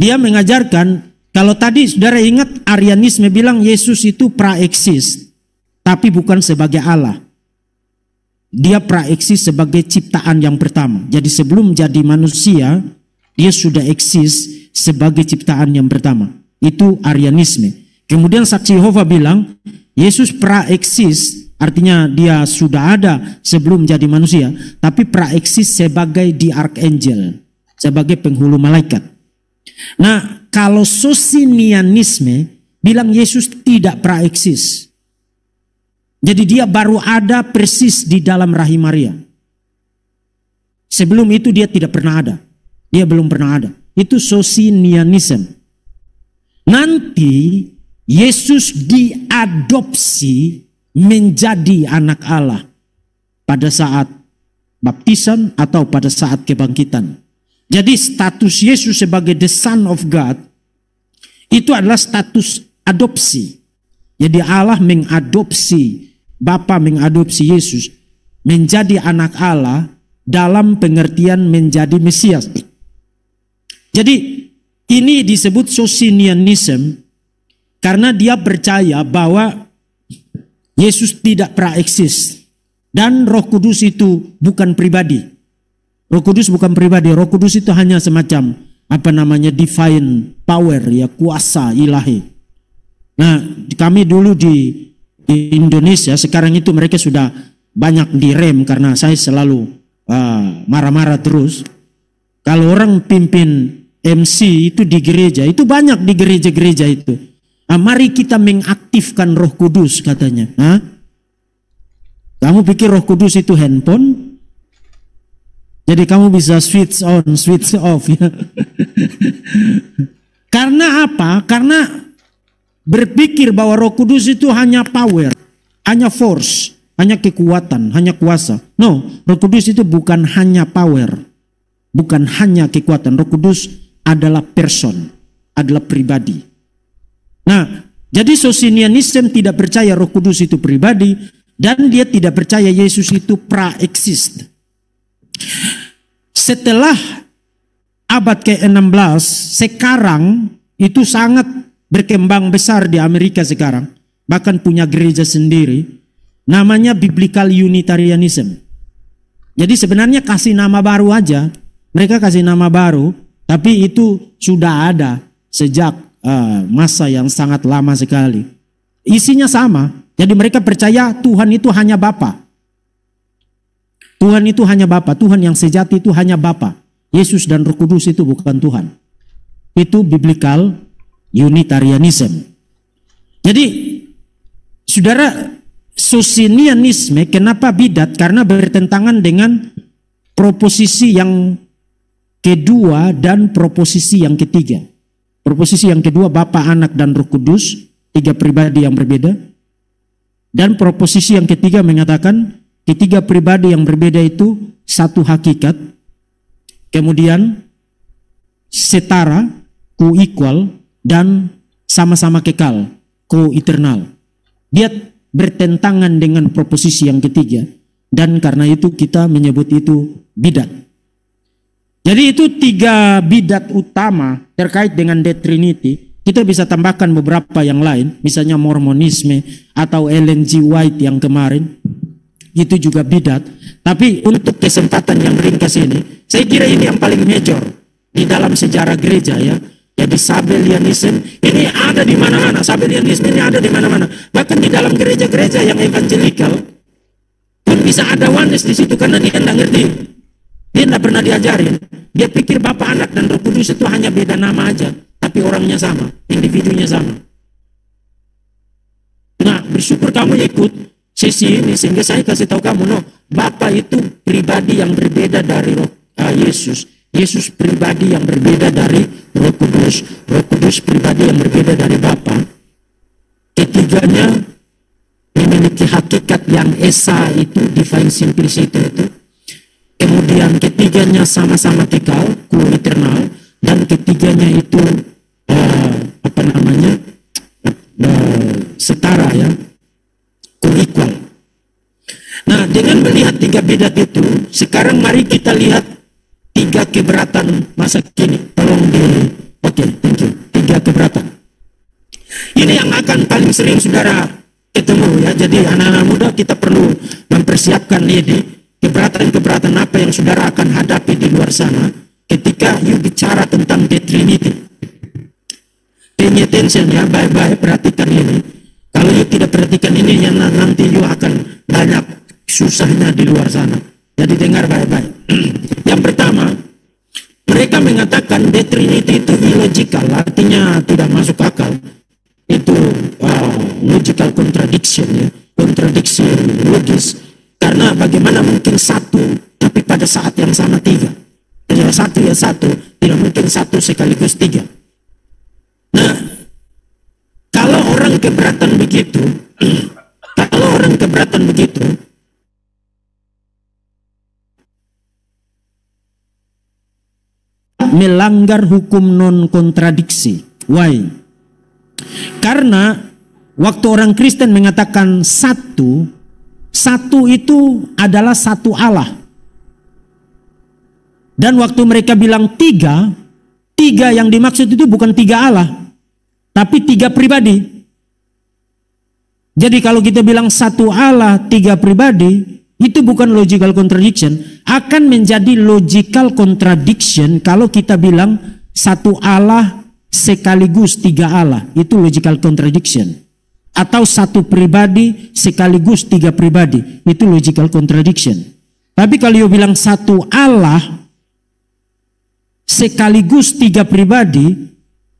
Dia mengajarkan kalau tadi saudara ingat Arianisme bilang Yesus itu pra eksis, tapi bukan sebagai Allah. Dia pra eksis sebagai ciptaan yang pertama. Jadi sebelum jadi manusia, dia sudah eksis sebagai ciptaan yang pertama. Itu Arianisme. Kemudian saksi Yehova bilang, Yesus pra eksis. Artinya dia sudah ada sebelum jadi manusia, tapi praeksis sebagai di archangel, sebagai penghulu malaikat. Nah, kalau sosinianisme bilang Yesus tidak praeksis. Jadi dia baru ada persis di dalam rahim Maria. Sebelum itu dia tidak pernah ada. Dia belum pernah ada. Itu sosinianisme. Nanti Yesus diadopsi menjadi anak Allah pada saat baptisan atau pada saat kebangkitan. Jadi status Yesus sebagai the son of God itu adalah status adopsi. Jadi Allah mengadopsi, Bapa mengadopsi Yesus menjadi anak Allah dalam pengertian menjadi Mesias. Jadi ini disebut Socinianism karena dia percaya bahwa Yesus tidak pernah eksis Dan roh kudus itu bukan pribadi. Roh kudus bukan pribadi. Roh kudus itu hanya semacam apa namanya divine power ya kuasa ilahi. Nah kami dulu di, di Indonesia sekarang itu mereka sudah banyak direm karena saya selalu ah, marah-marah uh, terus. Kalau orang pimpin MC itu di gereja, itu banyak di gereja-gereja itu. Nah, mari kita mengakui aktifkan Roh Kudus katanya. Hah? Kamu pikir Roh Kudus itu handphone? Jadi kamu bisa switch on, switch off ya. Karena apa? Karena berpikir bahwa Roh Kudus itu hanya power, hanya force, hanya kekuatan, hanya kuasa. No, Roh Kudus itu bukan hanya power, bukan hanya kekuatan. Roh Kudus adalah person, adalah pribadi. Nah, jadi Sosinianism tidak percaya Roh Kudus itu pribadi dan dia tidak percaya Yesus itu pra-exist. Setelah abad ke-16, sekarang itu sangat berkembang besar di Amerika sekarang, bahkan punya gereja sendiri. Namanya Biblical Unitarianism. Jadi sebenarnya kasih nama baru aja. Mereka kasih nama baru, tapi itu sudah ada sejak Ah, masa yang sangat lama sekali. Isinya sama. Jadi mereka percaya Tuhan itu hanya Bapa. Tuhan itu hanya Bapa. Tuhan yang sejati itu hanya Bapa. Yesus dan Roh Kudus itu bukan Tuhan. Itu biblical unitarianism. Jadi saudara sosinianisme kenapa bidat? Karena bertentangan dengan proposisi yang kedua dan proposisi yang ketiga. Proposisi yang kedua Bapa, Anak dan Roh Kudus, tiga pribadi yang berbeda. Dan proposisi yang ketiga mengatakan ketiga pribadi yang berbeda itu satu hakikat. Kemudian setara, co equal dan sama-sama kekal, co eternal. Dia bertentangan dengan proposisi yang ketiga dan karena itu kita menyebut itu bidat. Jadi itu tiga bidat utama terkait dengan The Trinity. Kita bisa tambahkan beberapa yang lain, misalnya Mormonisme atau Ellen G. White yang kemarin. Itu juga bidat. Tapi untuk kesempatan yang ringkas ini, saya kira ini yang paling major di dalam sejarah gereja ya. Jadi Sabellianism ini ada di mana-mana. Sabellianism ini ada di mana-mana. Bahkan di dalam gereja-gereja yang evangelical pun bisa ada oneness di situ karena dia nggak ngerti dia tidak pernah diajarin. Dia pikir Bapak, Anak, dan Roh Kudus itu hanya beda nama aja. Tapi orangnya sama, individunya sama. Nah, bersyukur kamu ya ikut sesi ini sehingga saya kasih tahu kamu, no, Bapak itu pribadi yang berbeda dari Roh uh, Yesus. Yesus pribadi yang berbeda dari Roh Kudus. Roh Kudus pribadi yang berbeda dari Bapak. Ketiganya memiliki hakikat yang esa itu divine simplicity itu kemudian ketiganya sama-sama kekal co-eternal dan ketiganya itu uh, apa namanya uh, setara ya co nah dengan melihat tiga beda itu sekarang mari kita lihat tiga keberatan masa kini tolong di oke okay, thank you tiga keberatan ini yang akan paling sering saudara ketemu ya jadi anak-anak muda kita perlu mempersiapkan ini keberatan-keberatan apa yang saudara akan hadapi di luar sana ketika you bicara tentang the Trinity. Pay attention ya, baik-baik perhatikan ini. Kalau you tidak perhatikan ini, yang nanti you akan banyak susahnya di luar sana. Jadi dengar baik-baik. yang pertama, mereka mengatakan the Trinity itu illogical, artinya tidak masuk akal. Itu uh, logical contradiction ya, contradiction logis karena bagaimana mungkin satu, tapi pada saat yang sama tiga. Jadi satu ya satu, tidak mungkin satu sekaligus tiga. Nah, kalau orang keberatan begitu, kalau orang keberatan begitu, melanggar hukum non kontradiksi. Why? Karena waktu orang Kristen mengatakan satu, satu itu adalah satu Allah. Dan waktu mereka bilang tiga, tiga yang dimaksud itu bukan tiga Allah, tapi tiga pribadi. Jadi kalau kita bilang satu Allah, tiga pribadi, itu bukan logical contradiction, akan menjadi logical contradiction kalau kita bilang satu Allah sekaligus tiga Allah. Itu logical contradiction atau satu pribadi sekaligus tiga pribadi. Itu logical contradiction. Tapi kalau you bilang satu Allah sekaligus tiga pribadi,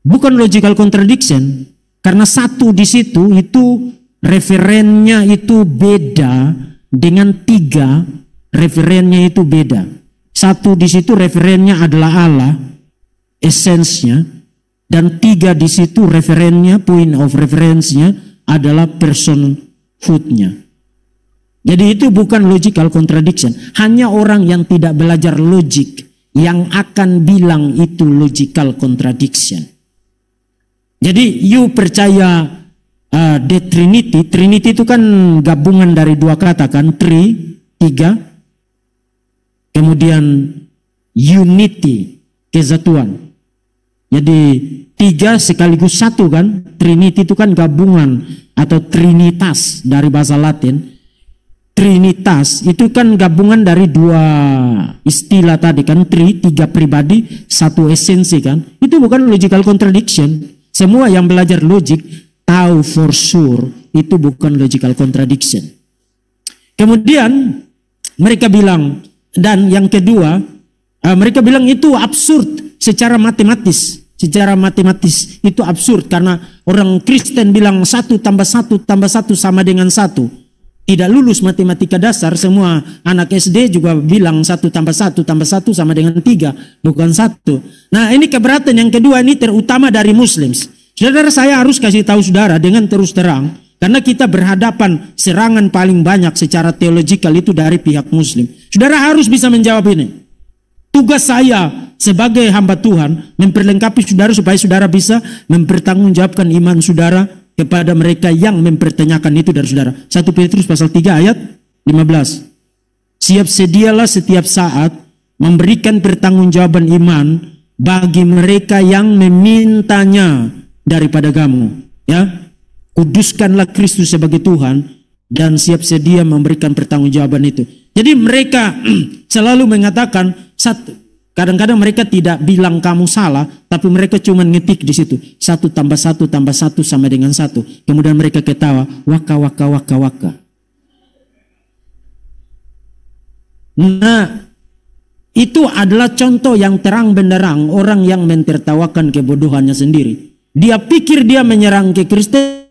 bukan logical contradiction. Karena satu di situ itu referennya itu beda dengan tiga referennya itu beda. Satu di situ referennya adalah Allah, esensnya, dan tiga di situ referennya, point of reference-nya adalah personhoodnya. Jadi itu bukan logical contradiction. Hanya orang yang tidak belajar logik yang akan bilang itu logical contradiction. Jadi you percaya uh, the Trinity. Trinity itu kan gabungan dari dua kata kan. Tri, tiga. Kemudian unity, kesatuan. Jadi tiga sekaligus satu kan Trinity itu kan gabungan atau Trinitas dari bahasa Latin Trinitas itu kan gabungan dari dua istilah tadi kan tri tiga pribadi satu esensi kan itu bukan logical contradiction semua yang belajar logik tahu for sure itu bukan logical contradiction kemudian mereka bilang dan yang kedua eh, mereka bilang itu absurd secara matematis secara matematis itu absurd karena orang Kristen bilang satu tambah satu tambah satu sama dengan satu tidak lulus matematika dasar semua anak SD juga bilang satu tambah satu tambah satu sama dengan tiga bukan satu nah ini keberatan yang kedua ini terutama dari muslims saudara saya harus kasih tahu saudara dengan terus terang karena kita berhadapan serangan paling banyak secara teologikal itu dari pihak muslim saudara harus bisa menjawab ini Tugas saya sebagai hamba Tuhan memperlengkapi saudara supaya saudara bisa mempertanggungjawabkan iman saudara kepada mereka yang mempertanyakan itu dari saudara. 1 Petrus pasal 3 ayat 15. Siap sedialah setiap saat memberikan pertanggungjawaban iman bagi mereka yang memintanya daripada kamu, ya. Kuduskanlah Kristus sebagai Tuhan dan siap sedia memberikan pertanggungjawaban itu. Jadi mereka selalu mengatakan satu. Kadang-kadang mereka tidak bilang kamu salah, tapi mereka cuma ngetik di situ. Satu tambah satu tambah satu sama dengan satu. Kemudian mereka ketawa, waka waka waka waka. Nah, itu adalah contoh yang terang benderang orang yang mentertawakan kebodohannya sendiri. Dia pikir dia menyerang ke Kristen,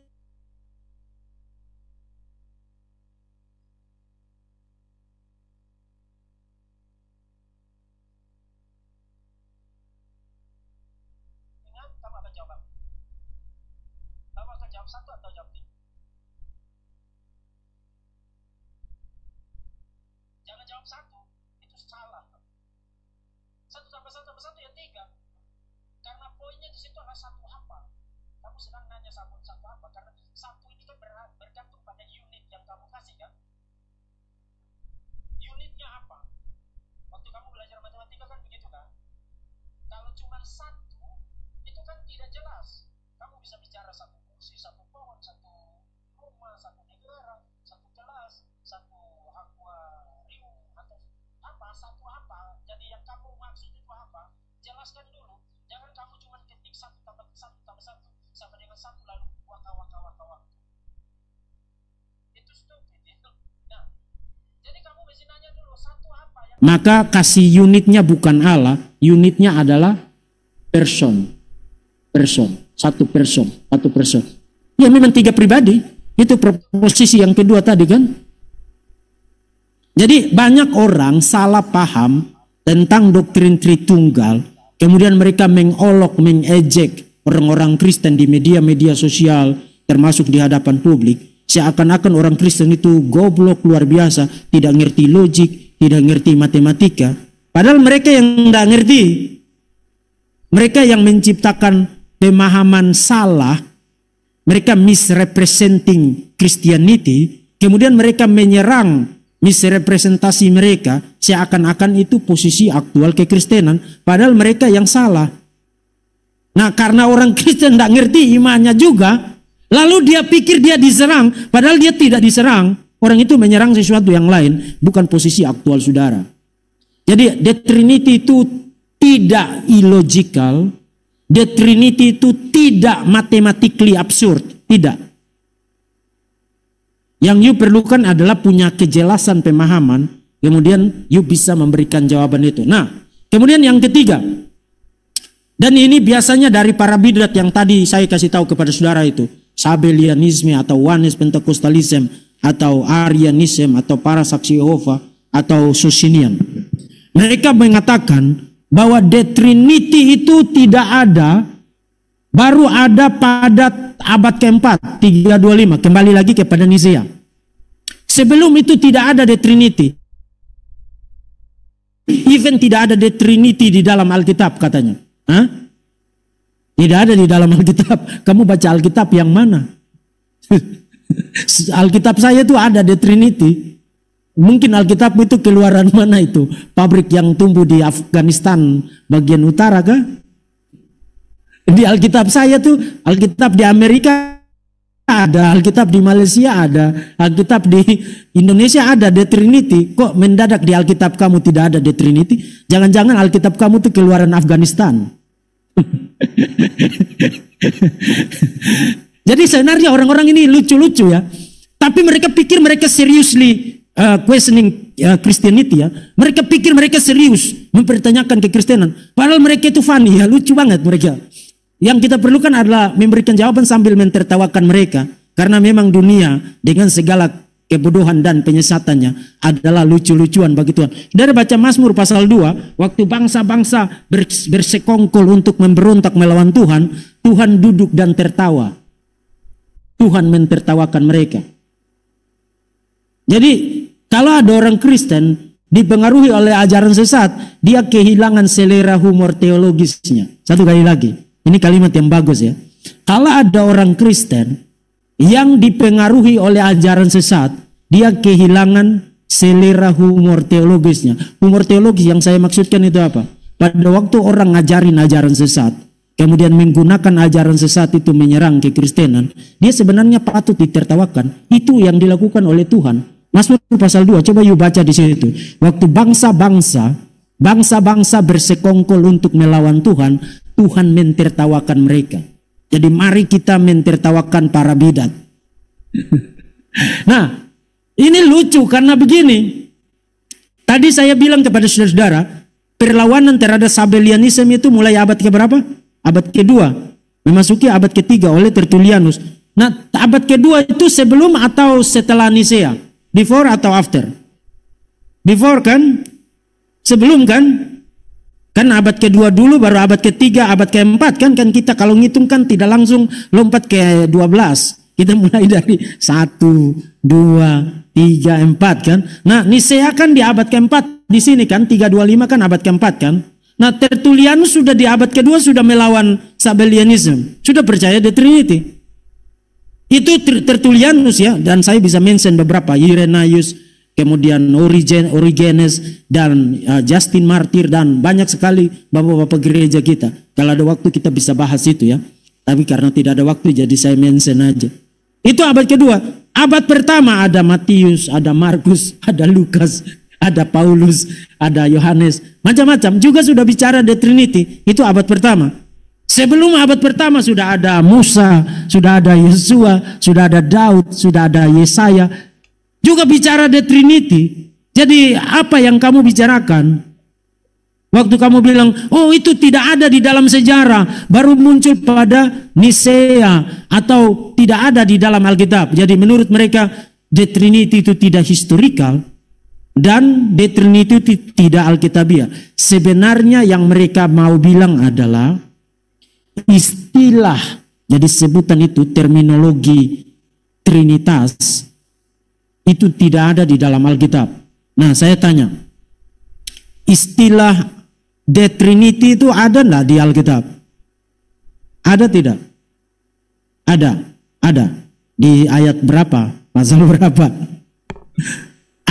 Maka kasih unitnya bukan Allah, unitnya adalah person. Person, satu person, satu person. Ya memang tiga pribadi, itu proposisi yang kedua tadi kan. Jadi banyak orang salah paham tentang doktrin Tritunggal, kemudian mereka mengolok, mengejek orang-orang Kristen di media-media sosial, termasuk di hadapan publik. Seakan-akan orang Kristen itu goblok luar biasa, tidak ngerti logik, tidak ngerti matematika. Padahal mereka yang tidak ngerti, mereka yang menciptakan pemahaman salah, mereka misrepresenting Christianity, kemudian mereka menyerang misrepresentasi mereka seakan-akan itu posisi aktual kekristenan, padahal mereka yang salah. Nah karena orang Kristen tidak ngerti imannya juga, lalu dia pikir dia diserang, padahal dia tidak diserang. Orang itu menyerang sesuatu yang lain, bukan posisi aktual saudara. Jadi the Trinity itu tidak illogical, the Trinity itu tidak mathematically absurd, tidak. Yang you perlukan adalah punya kejelasan pemahaman, kemudian you bisa memberikan jawaban itu. Nah, kemudian yang ketiga, dan ini biasanya dari para bidat yang tadi saya kasih tahu kepada saudara itu, Sabelianisme atau Wanis Pentecostalism, atau Arianism atau para saksi Yehova atau Susinian. Mereka mengatakan bahwa the Trinity itu tidak ada baru ada pada abad keempat 325 kembali lagi kepada Nisia. Sebelum itu tidak ada the Trinity. Even tidak ada the Trinity di dalam Alkitab katanya. Hah? Tidak ada di dalam Alkitab. Kamu baca Alkitab yang mana? Alkitab saya itu ada di Trinity. Mungkin Alkitab itu keluaran mana itu? Pabrik yang tumbuh di Afghanistan bagian utara kah? Di Alkitab saya tuh, Alkitab di Amerika ada, Alkitab di Malaysia ada, Alkitab di Indonesia ada, di Trinity. Kok mendadak di Alkitab kamu tidak ada di Trinity? Jangan-jangan Alkitab kamu tuh keluaran Afghanistan. Jadi sebenarnya orang-orang ini lucu-lucu ya. Tapi mereka pikir mereka seriously uh, questioning uh, Christianity ya. Mereka pikir mereka serius mempertanyakan kekristenan. Padahal mereka itu funny ya, lucu banget mereka. Yang kita perlukan adalah memberikan jawaban sambil mentertawakan mereka. Karena memang dunia dengan segala kebodohan dan penyesatannya adalah lucu-lucuan bagi Tuhan. Dari baca Mazmur pasal 2, waktu bangsa-bangsa bersekongkol untuk memberontak melawan Tuhan, Tuhan duduk dan tertawa. Tuhan mentertawakan mereka. Jadi kalau ada orang Kristen dipengaruhi oleh ajaran sesat, dia kehilangan selera humor teologisnya. Satu kali lagi, ini kalimat yang bagus ya. Kalau ada orang Kristen yang dipengaruhi oleh ajaran sesat, dia kehilangan selera humor teologisnya. Humor teologis yang saya maksudkan itu apa? Pada waktu orang ngajarin ajaran sesat, kemudian menggunakan ajaran sesat itu menyerang kekristenan, dia sebenarnya patut ditertawakan. Itu yang dilakukan oleh Tuhan. Mazmur pasal 2, coba yuk baca di situ. Waktu bangsa-bangsa, bangsa-bangsa bersekongkol untuk melawan Tuhan, Tuhan mentertawakan mereka. Jadi mari kita mentertawakan para bidat. nah, ini lucu karena begini. Tadi saya bilang kepada saudara-saudara, perlawanan terhadap Sabelianisme itu mulai abad ke berapa? abad kedua memasuki abad ketiga oleh tertulianus. Nah, abad kedua itu sebelum atau setelah Nisea? Before atau after? Before kan? Sebelum kan? Kan abad kedua dulu baru abad ketiga, abad keempat kan kan kita kalau ngitung kan tidak langsung lompat ke dua belas Kita mulai dari satu dua tiga empat kan. Nah, Nisea kan di abad keempat di sini kan tiga dua lima kan abad keempat kan. Nah, Tertulianus sudah di abad kedua sudah melawan Sabellianism, sudah percaya the Trinity. Itu Tertulianus ya, dan saya bisa mention beberapa Irenaeus, kemudian Origen, Origenes dan uh, Justin Martyr dan banyak sekali bapak-bapak gereja kita. Kalau ada waktu kita bisa bahas itu ya. Tapi karena tidak ada waktu jadi saya mention aja. Itu abad kedua. Abad pertama ada Matius, ada Markus, ada Lukas, ada Paulus, ada Yohanes, macam-macam juga sudah bicara the Trinity. Itu abad pertama. Sebelum abad pertama sudah ada Musa, sudah ada Yesua, sudah ada Daud, sudah ada Yesaya. Juga bicara the Trinity. Jadi apa yang kamu bicarakan? Waktu kamu bilang, oh itu tidak ada di dalam sejarah, baru muncul pada Nisea atau tidak ada di dalam Alkitab. Jadi menurut mereka, the Trinity itu tidak historikal dan de tidak alkitabiah. Sebenarnya yang mereka mau bilang adalah istilah, jadi sebutan itu terminologi Trinitas itu tidak ada di dalam Alkitab. Nah saya tanya, istilah de Trinity itu ada enggak di Alkitab? Ada tidak? Ada, ada. Di ayat berapa? Pasal berapa?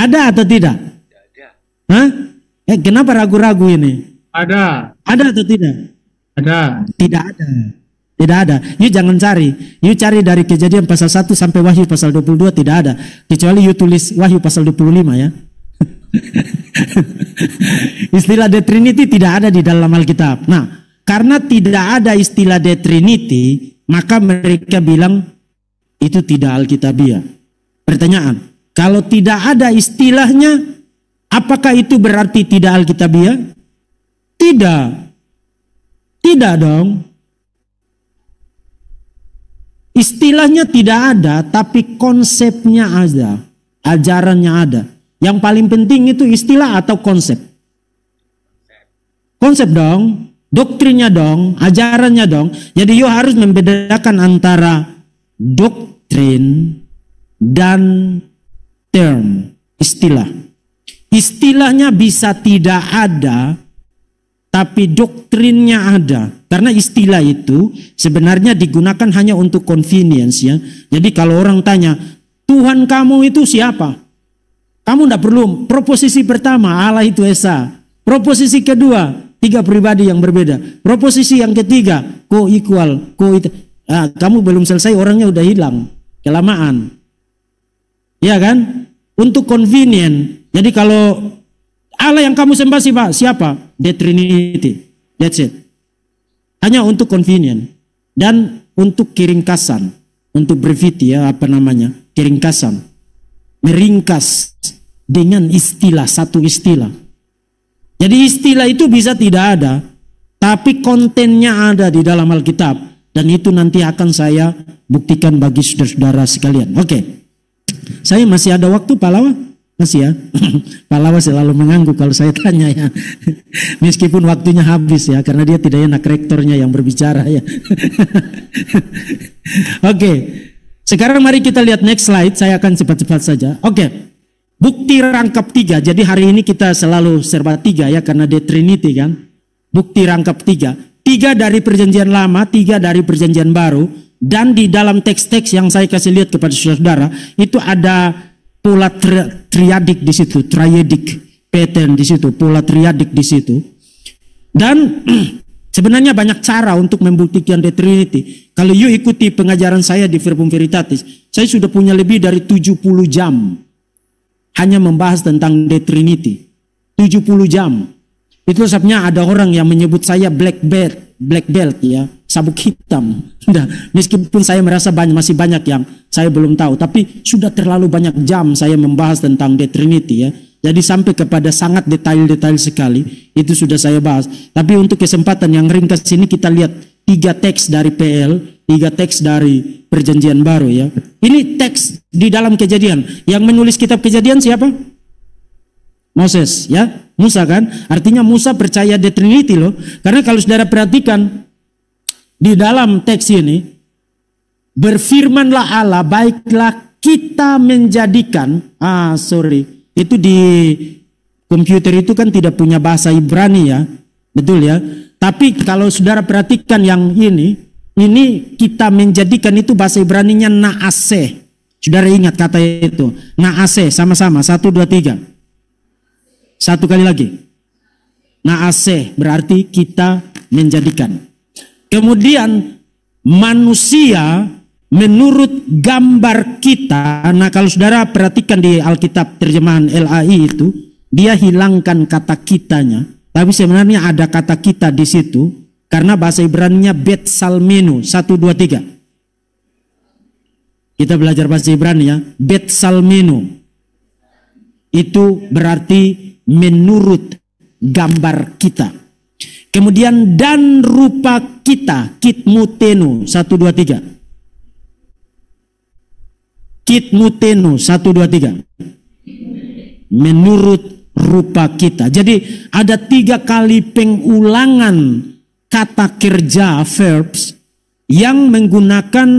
Ada atau tidak? Ada. Hah? Eh, kenapa ragu-ragu ini? Ada. Ada atau tidak? Ada. Tidak ada. Tidak ada. You jangan cari. You cari dari kejadian pasal 1 sampai wahyu pasal 22 tidak ada. Kecuali you tulis wahyu pasal 25 ya. istilah The Trinity tidak ada di dalam Alkitab. Nah, karena tidak ada istilah The Trinity, maka mereka bilang itu tidak Alkitabiah. Pertanyaan, kalau tidak ada istilahnya, apakah itu berarti tidak Alkitabiah? Tidak. Tidak dong. Istilahnya tidak ada, tapi konsepnya ada. Ajarannya ada. Yang paling penting itu istilah atau konsep. Konsep dong, doktrinnya dong, ajarannya dong. Jadi yo harus membedakan antara doktrin dan term, istilah. Istilahnya bisa tidak ada, tapi doktrinnya ada. Karena istilah itu sebenarnya digunakan hanya untuk convenience ya. Jadi kalau orang tanya, Tuhan kamu itu siapa? Kamu tidak perlu proposisi pertama Allah itu Esa. Proposisi kedua tiga pribadi yang berbeda. Proposisi yang ketiga co equal, co nah, kamu belum selesai orangnya udah hilang kelamaan. Ya kan? Untuk convenient. Jadi kalau Allah yang kamu sembah Pak Siapa? The Trinity. That's it. Hanya untuk convenient dan untuk kiringkasan, untuk brevity ya apa namanya? Kiringkasan. Meringkas dengan istilah satu istilah. Jadi istilah itu bisa tidak ada, tapi kontennya ada di dalam Alkitab dan itu nanti akan saya buktikan bagi saudara-saudara sekalian. Oke. Okay. Saya masih ada waktu Palawa? Masih ya. Palawa selalu mengangguk kalau saya tanya ya. Meskipun waktunya habis ya karena dia tidak enak rektornya yang berbicara ya. Oke. Sekarang mari kita lihat next slide. Saya akan cepat-cepat saja. Oke. Bukti rangkap tiga. Jadi hari ini kita selalu serba tiga ya karena dia Trinity kan. Bukti rangkap tiga. Tiga dari perjanjian lama, tiga dari perjanjian baru dan di dalam teks-teks yang saya kasih lihat kepada saudara, itu ada pola tri triadik di situ, triadik pattern di situ, pola triadik di situ. Dan sebenarnya banyak cara untuk membuktikan the Trinity. Kalau you ikuti pengajaran saya di Verbum Veritatis, saya sudah punya lebih dari 70 jam hanya membahas tentang the Trinity. 70 jam. Itu sebabnya ada orang yang menyebut saya black bear black belt ya, sabuk hitam. Sudah, meskipun saya merasa banyak masih banyak yang saya belum tahu, tapi sudah terlalu banyak jam saya membahas tentang The Trinity ya. Jadi sampai kepada sangat detail-detail sekali itu sudah saya bahas. Tapi untuk kesempatan yang ringkas ini kita lihat tiga teks dari PL, tiga teks dari Perjanjian Baru ya. Ini teks di dalam kejadian. Yang menulis kitab kejadian siapa? Moses ya Musa kan artinya Musa percaya the Trinity loh karena kalau saudara perhatikan di dalam teks ini berfirmanlah Allah baiklah kita menjadikan ah sorry itu di komputer itu kan tidak punya bahasa Ibrani ya betul ya tapi kalau saudara perhatikan yang ini ini kita menjadikan itu bahasa Ibrani nya naase saudara ingat kata itu naase sama-sama satu dua tiga satu kali lagi. Naaseh berarti kita menjadikan. Kemudian manusia menurut gambar kita. Nah kalau saudara perhatikan di Alkitab terjemahan LAI itu. Dia hilangkan kata kitanya. Tapi sebenarnya ada kata kita di situ. Karena bahasa Ibraninya bet Salmenu. Satu, dua, tiga. Kita belajar bahasa Ibrani ya. Bet Salmenu. Itu berarti menurut gambar kita. Kemudian dan rupa kita satu dua tiga kit Kitmutenu satu dua tiga Menurut rupa kita. Jadi ada tiga kali pengulangan kata kerja verbs yang menggunakan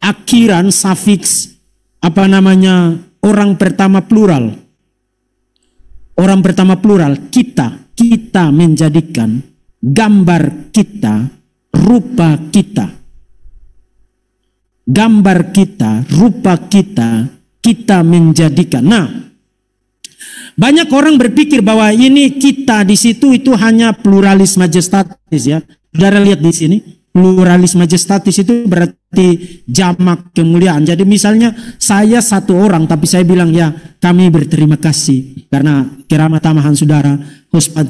akhiran suffix apa namanya orang pertama plural orang pertama plural kita kita menjadikan gambar kita rupa kita gambar kita rupa kita kita menjadikan nah banyak orang berpikir bahwa ini kita di situ itu hanya pluralis majestatis ya. Saudara lihat di sini, pluralis majestatis itu berarti berarti jamak kemuliaan. Jadi misalnya saya satu orang tapi saya bilang ya kami berterima kasih karena kerama tamahan saudara,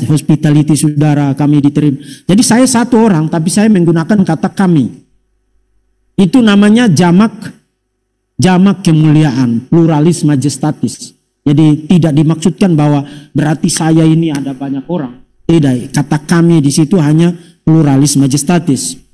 hospitality saudara kami diterima. Jadi saya satu orang tapi saya menggunakan kata kami. Itu namanya jamak jamak kemuliaan, pluralis majestatis. Jadi tidak dimaksudkan bahwa berarti saya ini ada banyak orang. Tidak, kata kami di situ hanya pluralis majestatis.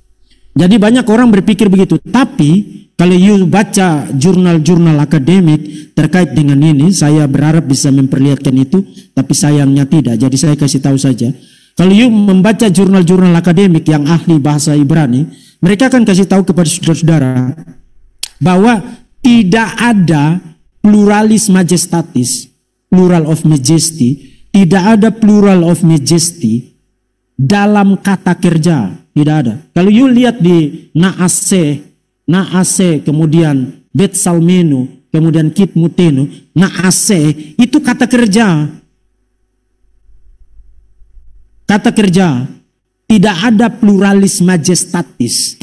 Jadi banyak orang berpikir begitu. Tapi kalau you baca jurnal-jurnal akademik terkait dengan ini, saya berharap bisa memperlihatkan itu, tapi sayangnya tidak. Jadi saya kasih tahu saja. Kalau you membaca jurnal-jurnal akademik yang ahli bahasa Ibrani, mereka akan kasih tahu kepada saudara-saudara bahwa tidak ada pluralis majestatis, plural of majesty, tidak ada plural of majesty dalam kata kerja tidak ada. Kalau you lihat di naase, naase kemudian bet salmenu, kemudian kit mutenu, naase itu kata kerja. Kata kerja tidak ada pluralis majestatis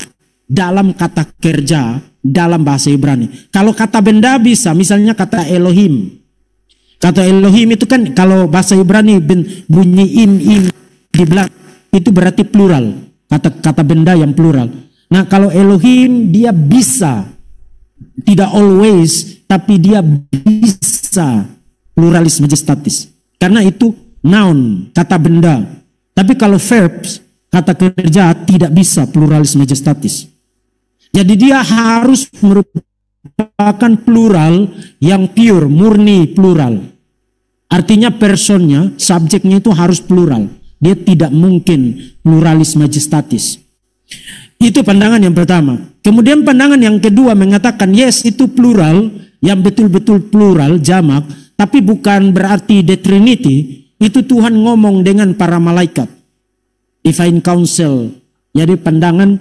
dalam kata kerja dalam bahasa Ibrani. Kalau kata benda bisa, misalnya kata Elohim. Kata Elohim itu kan kalau bahasa Ibrani bunyi im im di belakang itu berarti plural. Kata kata benda yang plural. Nah, kalau Elohim dia bisa tidak always tapi dia bisa pluralis majestatis. Karena itu noun, kata benda. Tapi kalau verbs, kata kerja tidak bisa pluralis majestatis. Jadi dia harus merupakan plural yang pure, murni plural. Artinya personnya, subjeknya itu harus plural. Dia tidak mungkin pluralis majestatis. Itu pandangan yang pertama. Kemudian pandangan yang kedua mengatakan yes itu plural, yang betul-betul plural jamak, tapi bukan berarti the Trinity. Itu Tuhan ngomong dengan para malaikat. Divine counsel, Jadi pandangan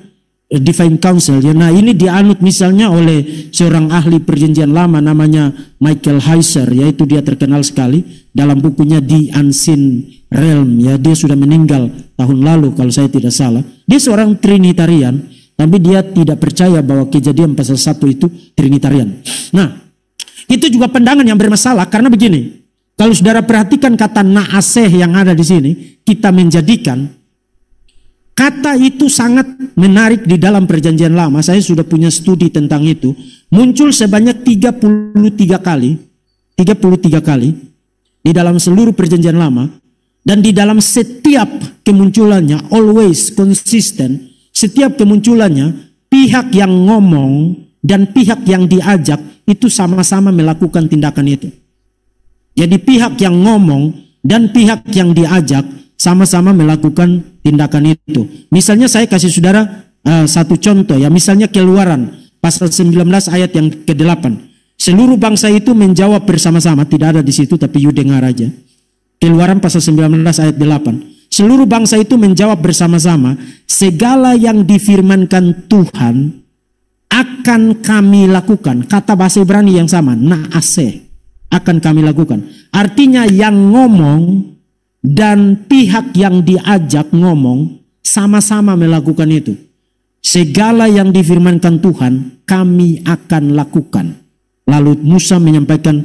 Divine Council. Ya, nah ini dianut misalnya oleh seorang ahli perjanjian lama namanya Michael Heiser, yaitu dia terkenal sekali dalam bukunya The Unseen Realm. Ya, dia sudah meninggal tahun lalu kalau saya tidak salah. Dia seorang Trinitarian, tapi dia tidak percaya bahwa kejadian pasal satu itu Trinitarian. Nah, itu juga pandangan yang bermasalah karena begini. Kalau saudara perhatikan kata naaseh yang ada di sini, kita menjadikan Kata itu sangat menarik di dalam perjanjian lama. Saya sudah punya studi tentang itu. Muncul sebanyak 33 kali. 33 kali. Di dalam seluruh perjanjian lama. Dan di dalam setiap kemunculannya, always consistent. Setiap kemunculannya, pihak yang ngomong dan pihak yang diajak itu sama-sama melakukan tindakan itu. Jadi pihak yang ngomong dan pihak yang diajak sama-sama melakukan tindakan itu. Misalnya saya kasih saudara uh, satu contoh ya, misalnya keluaran pasal 19 ayat yang ke-8. Seluruh bangsa itu menjawab bersama-sama, tidak ada di situ tapi you dengar aja. Keluaran pasal 19 ayat 8. Seluruh bangsa itu menjawab bersama-sama, segala yang difirmankan Tuhan akan kami lakukan. Kata bahasa Ibrani yang sama, naase, akan kami lakukan. Artinya yang ngomong dan pihak yang diajak ngomong sama-sama melakukan itu. Segala yang difirmankan Tuhan kami akan lakukan. Lalu Musa menyampaikan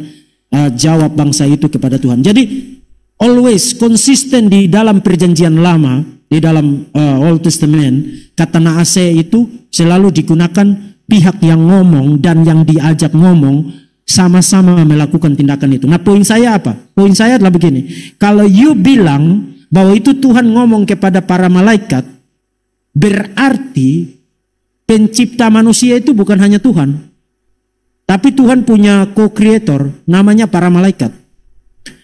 uh, jawab bangsa itu kepada Tuhan. Jadi always konsisten di dalam perjanjian lama, di dalam uh, Old Testament, kata naase itu selalu digunakan pihak yang ngomong dan yang diajak ngomong sama-sama melakukan tindakan itu. Nah, poin saya apa? Poin saya adalah begini. Kalau you bilang bahwa itu Tuhan ngomong kepada para malaikat, berarti pencipta manusia itu bukan hanya Tuhan. Tapi Tuhan punya co-creator namanya para malaikat.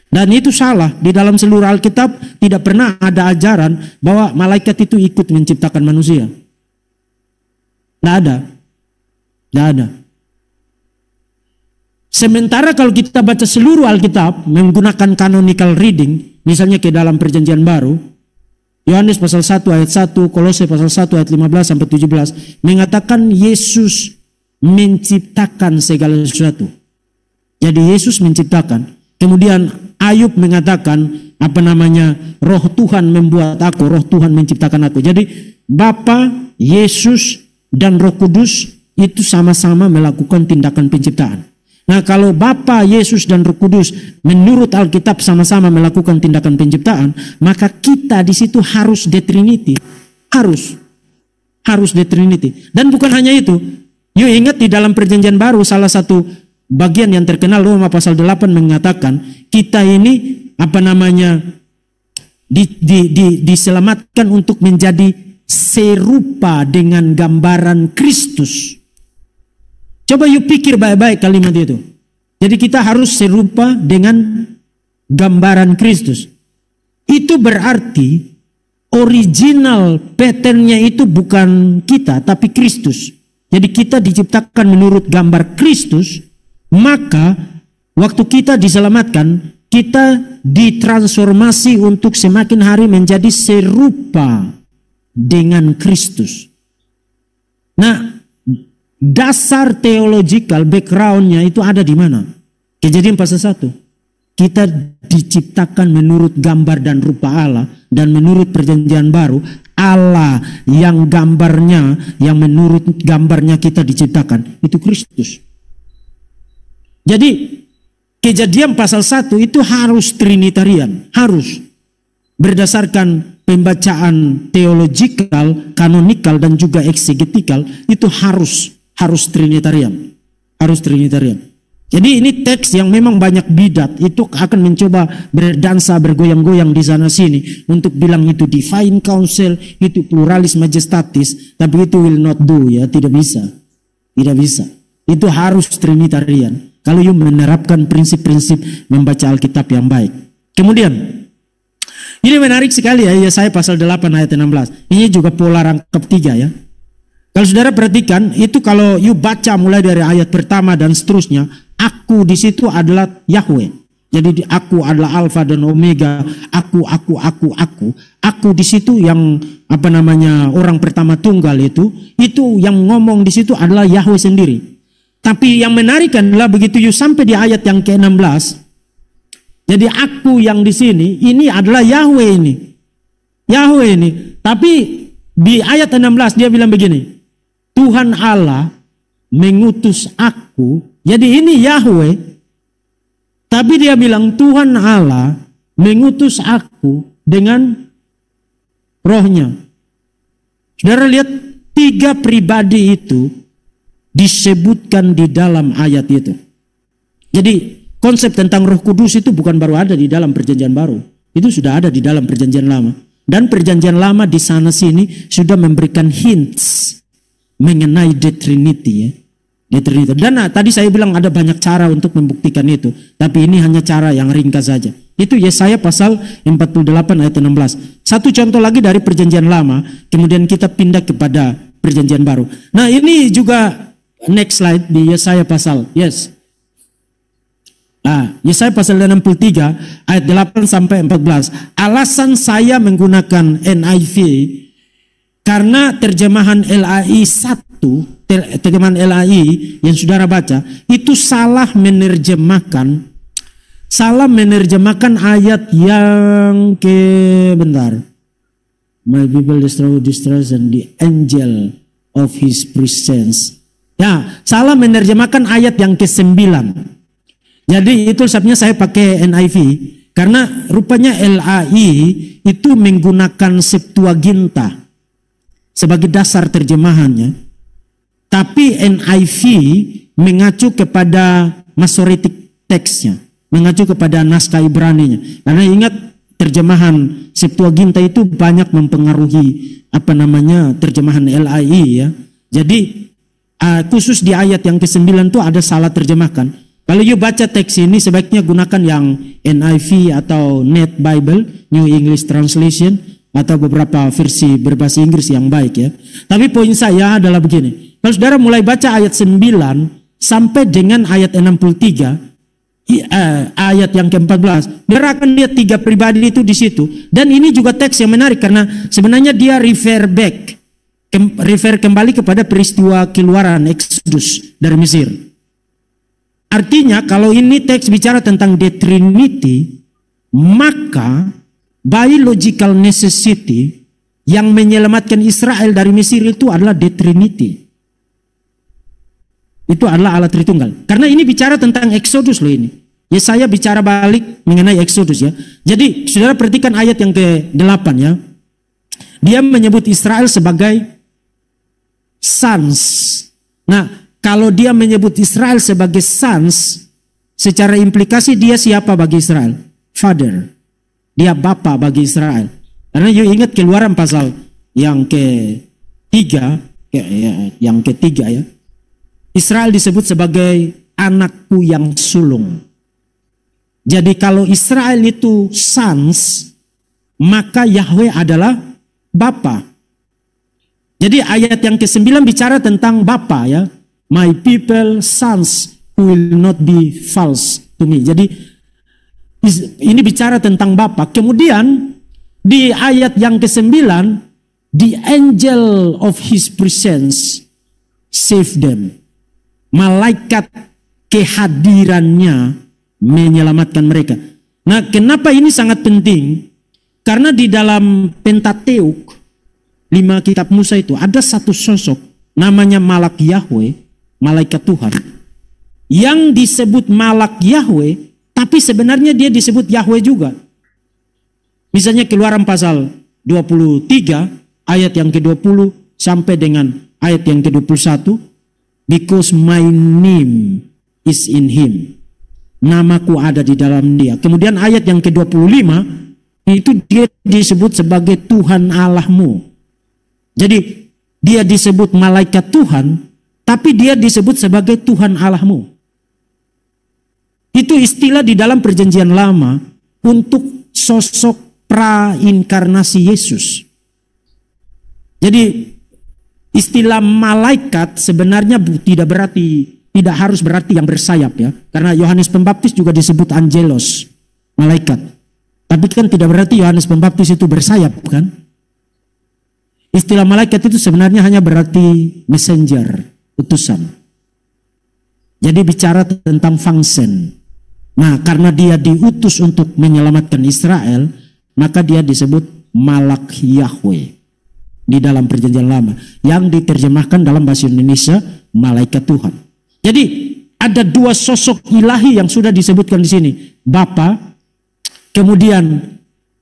Dan itu salah. Di dalam seluruh Alkitab tidak pernah ada ajaran bahwa malaikat itu ikut menciptakan manusia. Tidak ada. Tidak ada. Sementara kalau kita baca seluruh Alkitab menggunakan canonical reading, misalnya ke dalam perjanjian baru, Yohanes pasal 1 ayat 1, Kolose pasal 1 ayat 15 sampai 17 mengatakan Yesus menciptakan segala sesuatu. Jadi Yesus menciptakan. Kemudian Ayub mengatakan apa namanya roh Tuhan membuat aku, roh Tuhan menciptakan aku. Jadi Bapa, Yesus dan Roh Kudus itu sama-sama melakukan tindakan penciptaan. Nah kalau Bapa, Yesus, dan Roh Kudus menurut Alkitab sama-sama melakukan tindakan penciptaan, maka kita di situ harus the Harus. Harus the Dan bukan hanya itu. Yuk ingat di dalam perjanjian baru salah satu bagian yang terkenal Roma pasal 8 mengatakan kita ini apa namanya di, di, di, diselamatkan untuk menjadi serupa dengan gambaran Kristus. Coba yuk pikir baik-baik kalimat itu. Jadi kita harus serupa dengan gambaran Kristus. Itu berarti original patternnya itu bukan kita tapi Kristus. Jadi kita diciptakan menurut gambar Kristus, maka waktu kita diselamatkan, kita ditransformasi untuk semakin hari menjadi serupa dengan Kristus. Nah, dasar teologikal backgroundnya itu ada di mana? Kejadian pasal satu Kita diciptakan menurut gambar dan rupa Allah dan menurut perjanjian baru Allah yang gambarnya yang menurut gambarnya kita diciptakan itu Kristus. Jadi kejadian pasal satu itu harus trinitarian, harus berdasarkan pembacaan teologikal, kanonikal dan juga eksegetikal itu harus harus trinitarian, harus trinitarian. Jadi ini teks yang memang banyak bidat itu akan mencoba berdansa bergoyang-goyang di sana sini untuk bilang itu divine council, itu pluralis majestatis, tapi itu will not do ya, tidak bisa. Tidak bisa. Itu harus trinitarian kalau you menerapkan prinsip-prinsip membaca Alkitab yang baik. Kemudian ini menarik sekali ya, ya saya pasal 8 ayat 16. Ini juga pola rangkap tiga ya. Kalau saudara perhatikan, itu kalau you baca mulai dari ayat pertama dan seterusnya, aku di situ adalah Yahweh. Jadi aku adalah Alfa dan Omega, aku, aku, aku, aku. Aku di situ yang apa namanya orang pertama tunggal itu, itu yang ngomong di situ adalah Yahweh sendiri. Tapi yang menarik adalah begitu you sampai di ayat yang ke-16, jadi aku yang di sini, ini adalah Yahweh ini. Yahweh ini. Tapi di ayat 16 dia bilang begini, Tuhan Allah mengutus aku. Jadi ini Yahweh. Tapi dia bilang Tuhan Allah mengutus aku dengan rohnya. Saudara lihat tiga pribadi itu disebutkan di dalam ayat itu. Jadi konsep tentang roh kudus itu bukan baru ada di dalam perjanjian baru. Itu sudah ada di dalam perjanjian lama. Dan perjanjian lama di sana sini sudah memberikan hints mengenai the Trinity ya. The Trinity. Dan nah, tadi saya bilang ada banyak cara untuk membuktikan itu, tapi ini hanya cara yang ringkas saja. Itu Yesaya pasal 48 ayat 16. Satu contoh lagi dari perjanjian lama, kemudian kita pindah kepada perjanjian baru. Nah, ini juga next slide di Yesaya pasal. Yes. Nah, Yesaya pasal 63 ayat 8 sampai 14. Alasan saya menggunakan NIV karena terjemahan LAI 1, terjemahan LAI yang saudara baca, itu salah menerjemahkan salah menerjemahkan ayat yang ke bentar. My people destroy distress and the angel of his presence. Ya, salah menerjemahkan ayat yang ke-9. Jadi itu sebabnya saya pakai NIV karena rupanya LAI itu menggunakan Septuaginta sebagai dasar terjemahannya. Tapi NIV mengacu kepada Masoretic teksnya, mengacu kepada naskah Ibraninya. Karena ingat terjemahan Septuaginta itu banyak mempengaruhi apa namanya terjemahan LAI ya. Jadi uh, khusus di ayat yang ke-9 itu ada salah terjemahkan. Kalau you baca teks ini sebaiknya gunakan yang NIV atau Net Bible New English Translation atau beberapa versi berbahasa Inggris yang baik ya. Tapi poin saya adalah begini. Kalau saudara mulai baca ayat 9 sampai dengan ayat 63 eh, ayat yang ke-14 saudara akan lihat tiga pribadi itu di situ dan ini juga teks yang menarik karena sebenarnya dia refer back kem, refer kembali kepada peristiwa keluaran Exodus dari Mesir. Artinya kalau ini teks bicara tentang the Trinity maka biological necessity yang menyelamatkan Israel dari Mesir itu adalah the Trinity. Itu adalah alat Tritunggal. Karena ini bicara tentang Exodus loh ini. Ya saya bicara balik mengenai Exodus ya. Jadi saudara perhatikan ayat yang ke-8 ya. Dia menyebut Israel sebagai sons. Nah, kalau dia menyebut Israel sebagai sons, secara implikasi dia siapa bagi Israel? Father. Dia bapa bagi Israel. Karena you ingat keluaran pasal yang ketiga, ke, ya, yang ketiga ya. Israel disebut sebagai anakku yang sulung. Jadi kalau Israel itu sons, maka Yahweh adalah bapa. Jadi ayat yang ke-9 bicara tentang bapa ya. My people sons will not be false to me. Jadi ini bicara tentang Bapa. Kemudian di ayat yang ke-9, the angel of his presence save them. Malaikat kehadirannya menyelamatkan mereka. Nah, kenapa ini sangat penting? Karena di dalam Pentateuk, lima kitab Musa itu, ada satu sosok namanya Malak Yahweh, malaikat Tuhan. Yang disebut Malak Yahweh tapi sebenarnya dia disebut Yahweh juga. Misalnya keluaran pasal 23 ayat yang ke-20 sampai dengan ayat yang ke-21. Because my name is in him. Namaku ada di dalam dia. Kemudian ayat yang ke-25 itu dia disebut sebagai Tuhan Allahmu. Jadi dia disebut malaikat Tuhan, tapi dia disebut sebagai Tuhan Allahmu. Itu istilah di dalam perjanjian lama untuk sosok prainkarnasi Yesus. Jadi istilah malaikat sebenarnya tidak berarti tidak harus berarti yang bersayap ya. Karena Yohanes Pembaptis juga disebut angelos, malaikat. Tapi kan tidak berarti Yohanes Pembaptis itu bersayap kan? Istilah malaikat itu sebenarnya hanya berarti messenger, utusan. Jadi bicara tentang function, Nah, karena dia diutus untuk menyelamatkan Israel, maka dia disebut Malak Yahweh di dalam perjanjian lama yang diterjemahkan dalam bahasa Indonesia malaikat Tuhan. Jadi ada dua sosok ilahi yang sudah disebutkan di sini, Bapa, kemudian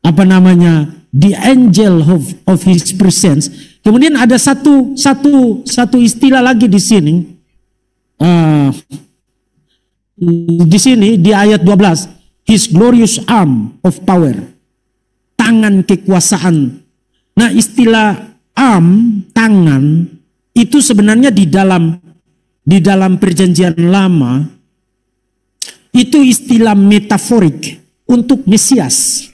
apa namanya the angel of, of his presence. Kemudian ada satu satu satu istilah lagi di sini. Uh, di sini di ayat 12 his glorious arm of power tangan kekuasaan nah istilah arm tangan itu sebenarnya di dalam di dalam perjanjian lama itu istilah metaforik untuk Mesias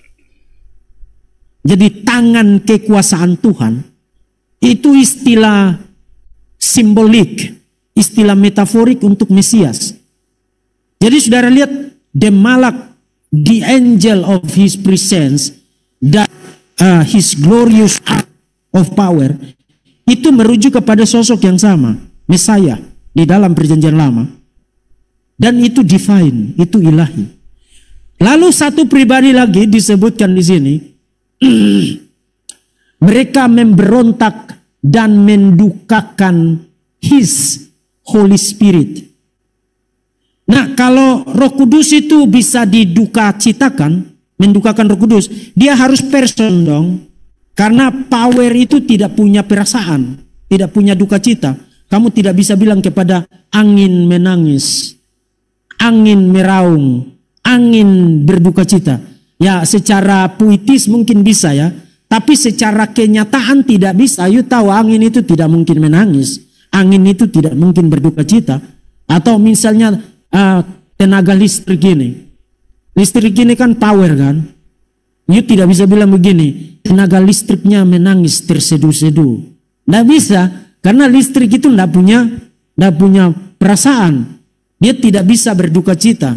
jadi tangan kekuasaan Tuhan itu istilah simbolik istilah metaforik untuk Mesias jadi saudara lihat the malak, the angel of his presence, that uh, his glorious act of power, itu merujuk kepada sosok yang sama, Mesiah, di dalam perjanjian lama. Dan itu divine, itu ilahi. Lalu satu pribadi lagi disebutkan di sini, mereka memberontak dan mendukakan his Holy Spirit Nah, kalau Roh Kudus itu bisa diduka mendukakan Roh Kudus, dia harus person dong. Karena power itu tidak punya perasaan, tidak punya duka cita. Kamu tidak bisa bilang kepada angin menangis, angin meraung, angin berduka cita. Ya, secara puitis mungkin bisa ya, tapi secara kenyataan tidak bisa. You tahu angin itu tidak mungkin menangis, angin itu tidak mungkin berduka cita. Atau misalnya uh, tenaga listrik ini. Listrik ini kan power kan. You tidak bisa bilang begini, tenaga listriknya menangis tersedu-sedu. Tidak bisa, karena listrik itu tidak punya, tidak punya perasaan. Dia tidak bisa berduka cita.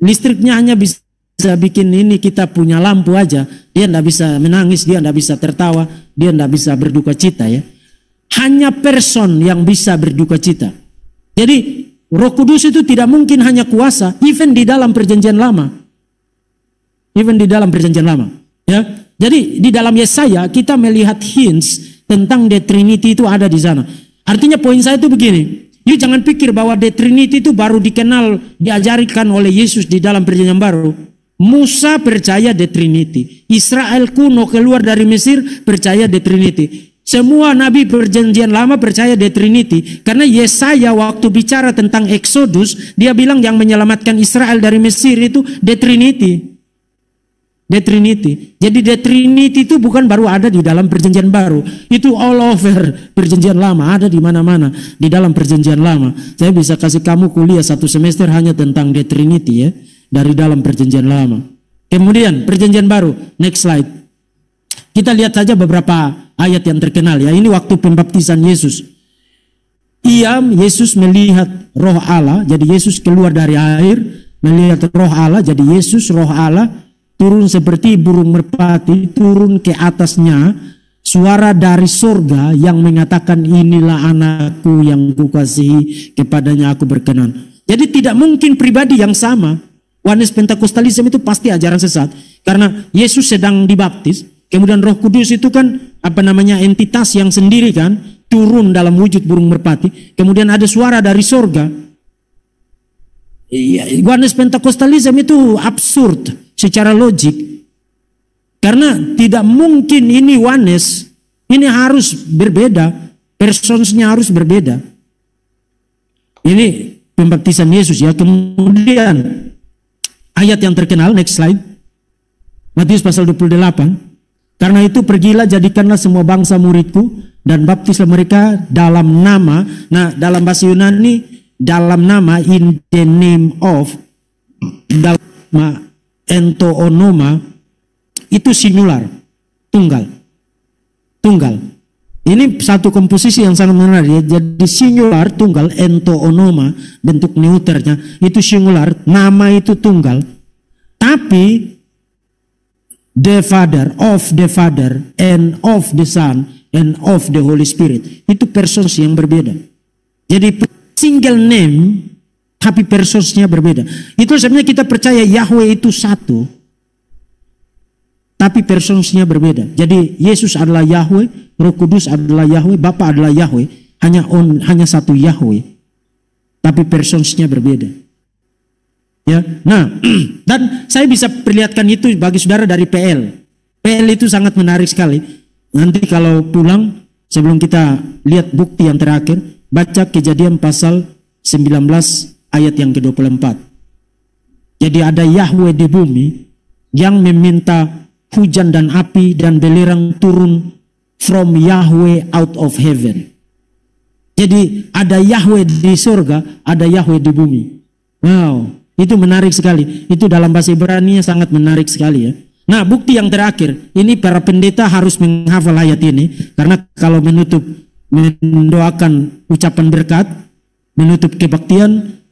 Listriknya hanya bisa bisa bikin ini kita punya lampu aja dia tidak bisa menangis dia tidak bisa tertawa dia tidak bisa berduka cita ya hanya person yang bisa berduka cita jadi Roh Kudus itu tidak mungkin hanya kuasa, even di dalam perjanjian lama. Even di dalam perjanjian lama. Ya. Jadi di dalam Yesaya kita melihat hints tentang the Trinity itu ada di sana. Artinya poin saya itu begini. you jangan pikir bahwa the Trinity itu baru dikenal, diajarkan oleh Yesus di dalam perjanjian baru. Musa percaya the Trinity. Israel kuno keluar dari Mesir percaya the Trinity. Semua nabi perjanjian lama percaya di Trinity karena Yesaya waktu bicara tentang Exodus dia bilang yang menyelamatkan Israel dari Mesir itu the Trinity. The Trinity. Jadi the Trinity itu bukan baru ada di dalam perjanjian baru. Itu all over perjanjian lama ada di mana-mana di dalam perjanjian lama. Saya bisa kasih kamu kuliah satu semester hanya tentang the Trinity ya dari dalam perjanjian lama. Kemudian perjanjian baru. Next slide. Kita lihat saja beberapa ayat yang terkenal ya. Ini waktu pembaptisan Yesus. Ia Yesus melihat roh Allah, jadi Yesus keluar dari air, melihat roh Allah, jadi Yesus roh Allah turun seperti burung merpati turun ke atasnya suara dari surga yang mengatakan inilah anakku yang kukasihi kepadanya aku berkenan. Jadi tidak mungkin pribadi yang sama. Wanes Pentakostalisme itu pasti ajaran sesat karena Yesus sedang dibaptis, Kemudian Roh Kudus itu kan apa namanya entitas yang sendiri kan turun dalam wujud burung merpati. Kemudian ada suara dari sorga. Iya, Yohanes Pentakostalisme itu absurd secara logik. Karena tidak mungkin ini Wanes, ini harus berbeda, personsnya harus berbeda. Ini pembaptisan Yesus ya. Kemudian ayat yang terkenal next slide. Matius pasal 28 karena itu pergilah jadikanlah semua bangsa muridku dan baptislah mereka dalam nama. Nah, dalam bahasa Yunani dalam nama in the name of dalam nama onoma itu singular, tunggal. Tunggal. Ini satu komposisi yang sangat menarik ya. Jadi singular tunggal ento onoma bentuk neuternya itu singular, nama itu tunggal. Tapi the Father, of the Father, and of the Son, and of the Holy Spirit. Itu persons yang berbeda. Jadi single name, tapi personsnya berbeda. Itu sebenarnya kita percaya Yahweh itu satu, tapi personsnya berbeda. Jadi Yesus adalah Yahweh, Roh Kudus adalah Yahweh, Bapa adalah Yahweh, hanya on, hanya satu Yahweh, tapi personsnya berbeda. Ya, nah dan saya bisa perlihatkan itu bagi saudara dari PL. PL itu sangat menarik sekali. Nanti kalau pulang sebelum kita lihat bukti yang terakhir, baca kejadian pasal 19 ayat yang ke-24. Jadi ada Yahweh di bumi yang meminta hujan dan api dan belerang turun from Yahweh out of heaven. Jadi ada Yahweh di surga, ada Yahweh di bumi. Wow, itu menarik sekali. Itu dalam bahasa Ibrani sangat menarik sekali ya. Nah, bukti yang terakhir, ini para pendeta harus menghafal ayat ini karena kalau menutup mendoakan ucapan berkat, menutup kebaktian,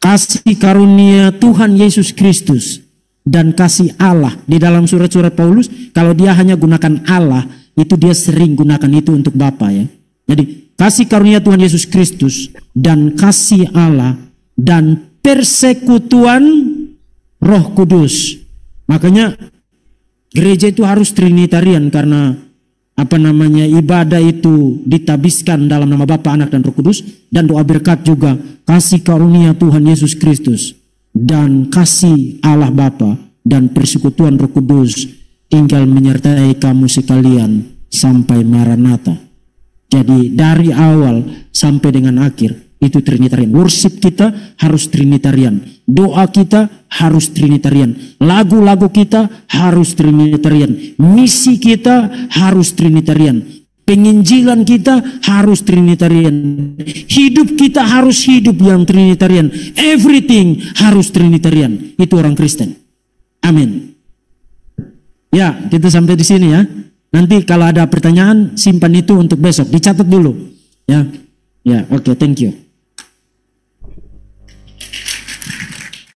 kasih karunia Tuhan Yesus Kristus dan kasih Allah di dalam surat-surat Paulus kalau dia hanya gunakan Allah itu dia sering gunakan itu untuk Bapa ya. Jadi kasih karunia Tuhan Yesus Kristus dan kasih Allah dan persekutuan Roh Kudus. Makanya gereja itu harus trinitarian karena apa namanya ibadah itu ditabiskan dalam nama Bapa, Anak dan Roh Kudus dan doa berkat juga kasih karunia Tuhan Yesus Kristus dan kasih Allah Bapa dan persekutuan Roh Kudus tinggal menyertai kamu sekalian sampai Maranatha. Jadi dari awal sampai dengan akhir itu Trinitarian. Worship kita harus Trinitarian. Doa kita harus Trinitarian. Lagu-lagu kita harus Trinitarian. Misi kita harus Trinitarian. Penginjilan kita harus Trinitarian. Hidup kita harus hidup yang Trinitarian. Everything harus Trinitarian. Itu orang Kristen. Amin. Ya, kita sampai di sini ya. Nanti kalau ada pertanyaan, simpan itu untuk besok. Dicatat dulu. Ya, ya, oke, okay, thank you.